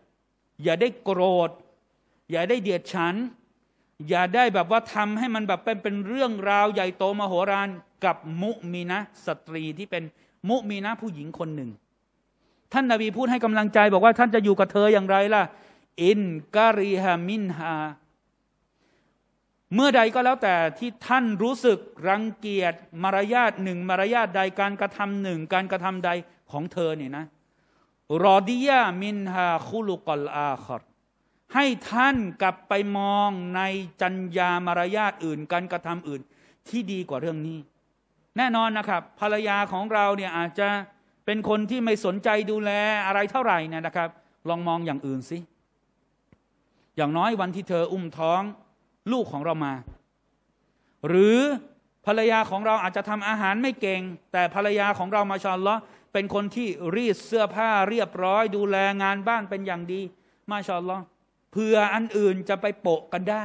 อย่าได้โกรธ อย่าได้เดียดฉัน อย่าได้แบบว่าทำให้มันแบบเป็นเป็นเรื่องราวใหญ่โตมโหฬารกับมุมีนะสตรีที่เป็นมุมีนะผู้หญิงคนหนึ่ง ท่านนาบีพูดให้กำลังใจ บอกว่าท่านจะอยู่กับเธออย่างไรล่ะ อินการิฮามินฮาเมื่อใดก็แล้วแต่ที่ท่านรู้สึกรังเกียจมารยาทหนึ่งมารยาทใดการกระทำหนึ่งการกระทำใดของเธอเนี่ยนะรอดิยา มินฮา คุลุกลอาคอ ให้ท่านกลับไปมองในจัญญามารยาทอื่น การกระทำอื่นที่ดีกว่าเรื่องนี้ แน่นอนนะครับ ภรรยาของเราเนี่ยอาจจะเป็นคนที่ไม่สนใจดูแลอะไรเท่าไหร่นะครับ ลองมองอย่างอื่นสิ อย่างน้อยวันที่เธออุ้มท้องลูกของเรามา หรือภรรยาของเราอาจจะทำอาหารไม่เก่ง แต่ภรรยาของเรามาชอนลอเป็นคนที่รีดเสื้อผ้าเรียบร้อย ดูแลงานบ้านเป็นอย่างดี มาชอนลอเพื่ออันอื่นจะไปโปะกันได้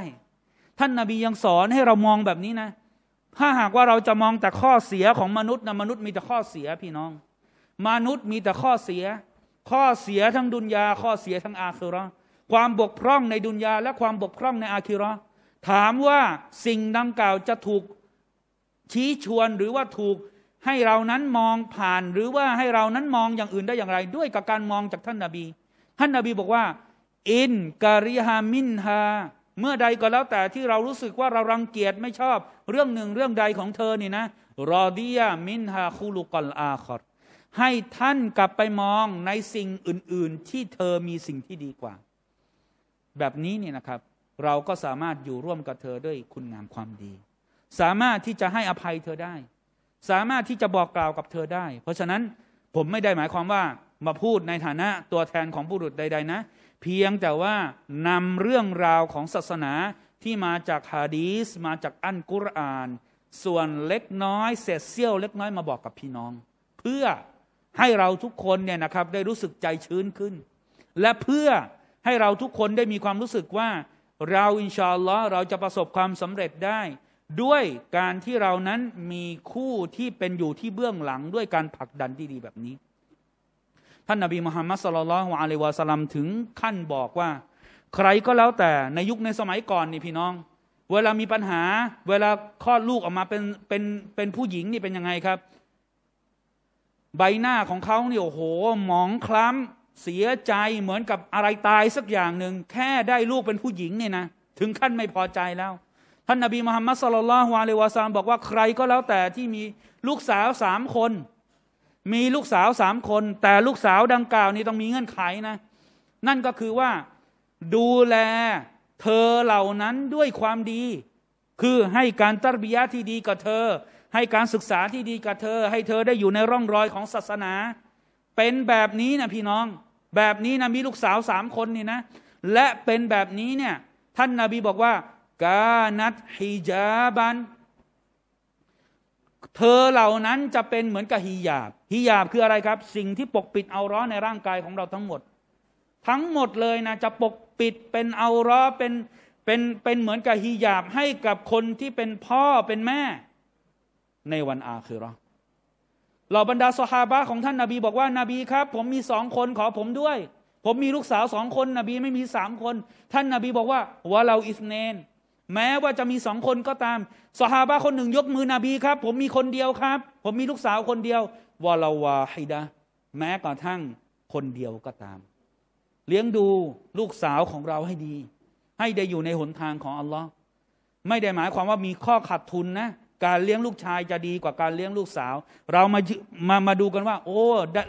ท่านนาบียังสอนให้เรามองแบบนี้นะ ถ้าหากว่าเราจะมองแต่ข้อเสียของมนุษย์นะมนุษย์มีแต่ข้อเสียพี่น้อง มนุษย์มีแต่ข้อเสีย ข้อเสียทั้งดุนยาข้อเสียทั้งอาคิรอความบกพร่องในดุนยาและความบกพร่องในอาคิรอถามว่าสิ่งดังกล่าวจะถูกชี้ชวนหรือว่าถูกให้เรานั้นมองผ่านหรือว่าให้เรานั้นมองอย่างอื่นได้อย่างไร ด้วยกับการมองจากท่านนาบี ท่านนาบีบอกว่าอินการิฮามินฮา เมื่อใดก็แล้วแต่ที่เรารู้สึกว่าเรารังเกียจไม่ชอบ เรื่องหนึ่งเรื่องใดของเธอนี่นะ รอดียามินฮาคูลุกอลอาคอรให้ท่านกลับไปมองในสิ่งอื่น ๆที่เธอมีสิ่งที่ดีกว่า แบบนี้เนี่ยนะครับเราก็สามารถอยู่ร่วมกับเธอด้วยคุณงามความดี สามารถที่จะให้อภัยเธอได้ สามารถที่จะบอกกล่าวกับเธอได้ เพราะฉะนั้นผมไม่ได้หมายความว่ามาพูดในฐานะตัวแทนของบุรุษใดๆนะ เพียงแต่ว่านำเรื่องราวของศาสนาที่มาจากฮะดีสมาจากอัลกุรอาน ส่วนเล็กน้อยเศษเสี้ยวเล็กน้อยมาบอกกับพี่น้อง เพื่อให้เราทุกคนเนี่ยนะครับได้รู้สึกใจชื้นขึ้น และเพื่อให้เราทุกคนได้มีความรู้สึกว่าเราอินชาอัลลอฮ์เราจะประสบความสำเร็จได้ ด้วยการที่เรานั้นมีคู่ที่เป็นอยู่ที่เบื้องหลังด้วยการผลักดันที่ดีแบบนี้ ท่านนบีมุฮัมมัดสลลัลฮุอะลัยวะสัลลัมถึงขั้นบอกว่า ใครก็แล้วแต่ในยุคในสมัยก่อนนี่พี่น้อง เวลามีปัญหา เวลาคลอดลูกออกมาเป็นเป็นเป็นผู้หญิงนี่เป็นยังไงครับ ใบหน้าของเขาเนี่ยโอ้โหหมองคล้ำเสียใจเหมือนกับอะไรตายสักอย่างหนึ่ง แค่ได้ลูกเป็นผู้หญิงเนี่ยนะ ถึงขั้นไม่พอใจแล้ว ท่านนาบีมุฮัมมัดสลลัลฮวาเลวะซามบอกว่าใครก็แล้วแต่ที่มีลูกสาวสามคน มีลูกสาวสามคน แต่ลูกสาวดังกล่าวนี้ต้องมีเงื่อนไขนะ นั่นก็คือว่า ดูแลเธอเหล่านั้นด้วยความดี คือให้การตรบียะที่ดีกับเธอ ให้การศึกษาที่ดีกับเธอให้เธอได้อยู่ในร่องรอยของศาสนา เป็นแบบนี้นะพี่น้องแบบนี้นะมีลูกสาวสามคนนี่นะ และเป็นแบบนี้เนี่ย ท่านนาบีบอกว่ากานัดฮิญาบันเธอเหล่านั้นจะเป็นเหมือนกับฮิยาบฮิยาบคืออะไรครับ สิ่งที่ปกปิดเอาร้อนในร่างกายของเราทั้งหมดทั้งหมดเลยนะจะปกปิดเป็นเอาร้อเป็นเป็นเป็นเหมือนกับฮิยาบให้กับคนที่เป็นพ่อเป็นแม่ในวันอาคือรอเหล่าบรรดาสหาบะของท่านนาบีบอกว่านาบีครับผมมีสองคนขอผมด้วย ผมมีลูกสาวสองคนนบีไม่มีสามคน ท่านนาบีบอกว่าวะเราอิสเนน แม้ว่าจะมีสองคนก็ตามสหาบะคนหนึ่งยกมือนบีครับ ผมมีคนเดียวครับ ผมมีลูกสาวคนเดียววะเราวาฮิดะแม้กระทั่งคนเดียวก็ตาม เลี้ยงดูลูกสาวของเราให้ดี ให้ได้อยู่ในหนทางของอัลลอฮ์ไม่ได้หมายความว่ามีข้อขัดทุนนะการเลี้ยงลูกชายจะดีกว่าการเลี้ยงลูกสาว เรามามามาดูกันว่า โอ้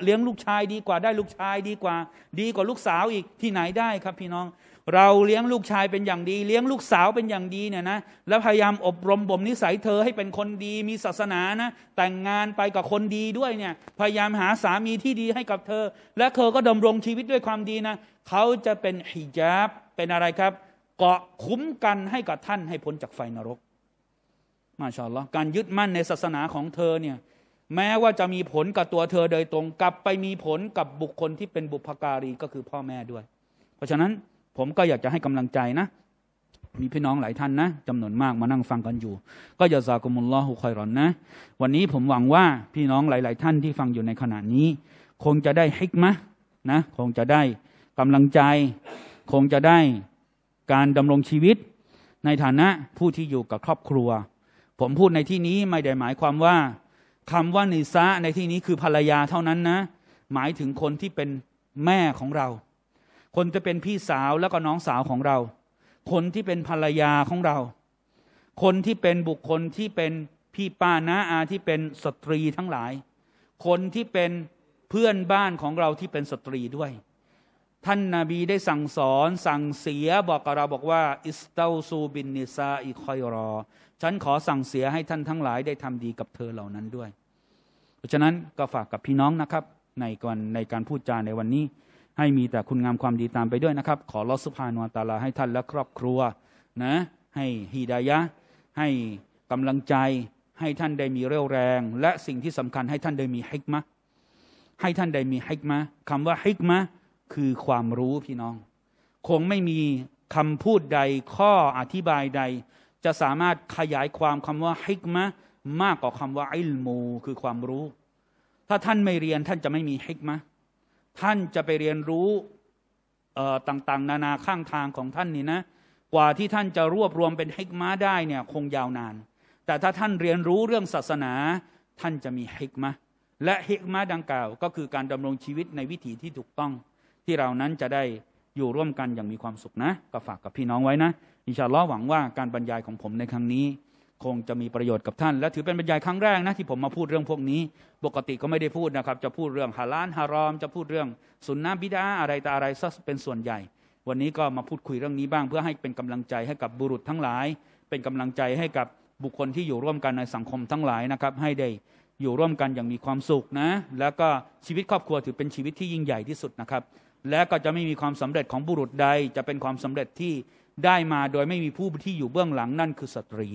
เลี้ยงลูกชายดีกว่าได้ลูกชายดีกว่า ดีกว่าลูกสาวอีกที่ไหนได้ครับ พี่น้อง เราเลี้ยงลูกชายเป็นอย่างดี เลี้ยงลูกสาวเป็นอย่างดีเนี่ยนะแล้วพยายามอบรมบ่มนิสัยเธอให้เป็นคนดีมีศาสนานะแต่งงานไปกับคนดีด้วยเนี่ย พยายามหาสามีที่ดีให้กับเธอ และเธอก็ดำรงชีวิตด้วยความดีนะ เขาจะเป็นฮิญาบเป็นอะไรครับ เกาะคุ้มกันให้กับท่านให้พ้นจากไฟนรกมาชาอลอการยึดมั่นในศาสนาของเธอเนี่ยแม้ว่าจะมีผลกับตัวเธอโดยตรงกลับไปมีผลกับบุคคลที่เป็นบุพการีก็คือพ่อแม่ด้วย เพราะฉะนั้นผมก็อยากจะให้กำลังใจนะ มีพี่น้องหลายท่านนะจำนวนมากมานั่งฟังกันอยู่ ก็อย่าซากุมุลลอฮุคอยรอนนะวันนี้ผมหวังว่าพี่น้องหลาย ๆ ท่านที่ฟังอยู่ในขณะนี้ คงจะได้ฮิกมะนะคงจะได้กำลังใจ คงจะได้การดำรงชีวิตในฐานะผู้ที่อยู่กับครอบครัวผมพูดในที่นี้ไม่ได้หมายความว่าคำว่านิซะในที่นี้คือภรรยาเท่านั้นนะ หมายถึงคนที่เป็นแม่ของเรา คนจะเป็นพี่สาวแล้วก็น้องสาวของเรา คนที่เป็นภรรยาของเรา คนที่เป็นบุคคลที่เป็นพี่ป้าน้าอาที่เป็นสตรีทั้งหลาย คนที่เป็นเพื่อนบ้านของเราที่เป็นสตรีด้วย ท่านนาบีได้สั่งสอนสั่งเสียบอกกับเราบอกว่า อิสตาซูบินนิซาอีคอยรอฉันขอสั่งเสียให้ท่านทั้งหลายได้ทำดีกับเธอเหล่านั้นด้วย เพราะฉะนั้นก็ฝากกับพี่น้องนะครับ ในก่อนในการพูดจาในวันนี้ ให้มีแต่คุณงามความดีตามไปด้วยนะครับ ขอลอสุภานวตาลา ให้ท่านและครอบครัว นะ ให้ฮีดายะ ให้กำลังใจให้ท่านได้มีเรี่ยวแรง และสิ่งที่สำคัญให้ท่านได้มีฮิกมะให้ท่านได้มีฮิกมะคำว่าฮิกมะคือความรู้พี่น้อง คงไม่มีคำพูดใดข้ออธิบายใดจะสามารถขยายความคำว่าฮิกมะ มากกว่าคำว่าอิลมู คือความรู้ ถ้าท่านไม่เรียนท่านจะไม่มีฮิกมะ ท่านจะไปเรียนรู้ต่างๆ นานาข้างทางของท่านนี่นะกว่าที่ท่านจะรวบรวมเป็นฮิกมะได้เนี่ยคงยาวนาน แต่ถ้าท่านเรียนรู้เรื่องศาสนา ท่านจะมีฮิกมะ และฮิกมะดังกล่าว ก็คือการดำรงชีวิตในวิถีที่ถูกต้อง ที่เรานั้นจะได้อยู่ร่วมกันอย่างมีความสุขนะก็ฝากกับพี่น้องไว้นะอินชาอัลลอฮ์หวังว่าการบรรยายของผมในครั้งนี้ คงจะมีประโยชน์กับท่านและถือเป็นบรรยายครั้งแรกนะที่ผมมาพูดเรื่องพวกนี้ ปกติก็ไม่ได้พูดนะครับจะพูดเรื่องฮาลานฮารอมจะพูดเรื่องสุนนะบิดาอะไรต่ออะไรซะเป็นส่วนใหญ่ วันนี้ก็มาพูดคุยเรื่องนี้บ้าง เพื่อให้เป็นกำลังใจให้กับบุรุษทั้งหลาย เป็นกำลังใจให้กับบุคคลที่อยู่ร่วมกันในสังคมทั้งหลายนะครับให้ได้อยู่ร่วมกันอย่างมีความสุขนะแล้วก็ชีวิตครอบครัวถือเป็นชีวิตที่ยิ่งใหญ่ที่สุดนะครับและก็จะไม่มีความสำเร็จของบุรุษใดจะเป็นความสำเร็จที่ได้มาโดยไม่มีผู้ที่อยู่เบื้องหลังนั่นคือสตรี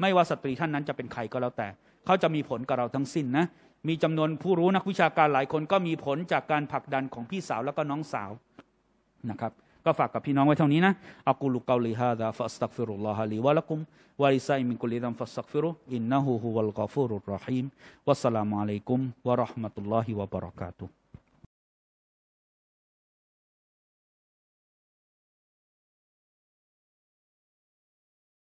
ไม่ว่าสตรีท่านนั้นจะเป็นใครก็แล้วแต่ เขาจะมีผลกับเราทั้งสิ้นนะ มีจำนวนผู้รู้นักวิชาการหลายคนก็มีผลจากการผลักดันของพี่สาวแล้วก็น้องสาวนะครับก็ฝากกับพี่น้องไว้เท่านี้นะอักูลุกาลิฮะดาฟัสตักฟิรุลลอฮะลิวะลักุมวะลิซัยมินกุลิดัมฟัสตักฟิรุอินนะฮูฮุวัลกอฟูรุรรหีมวัสสลามุอะลัยกุมวะราะห์มะตุลลอฮิวะบะเราะกาตุฮ์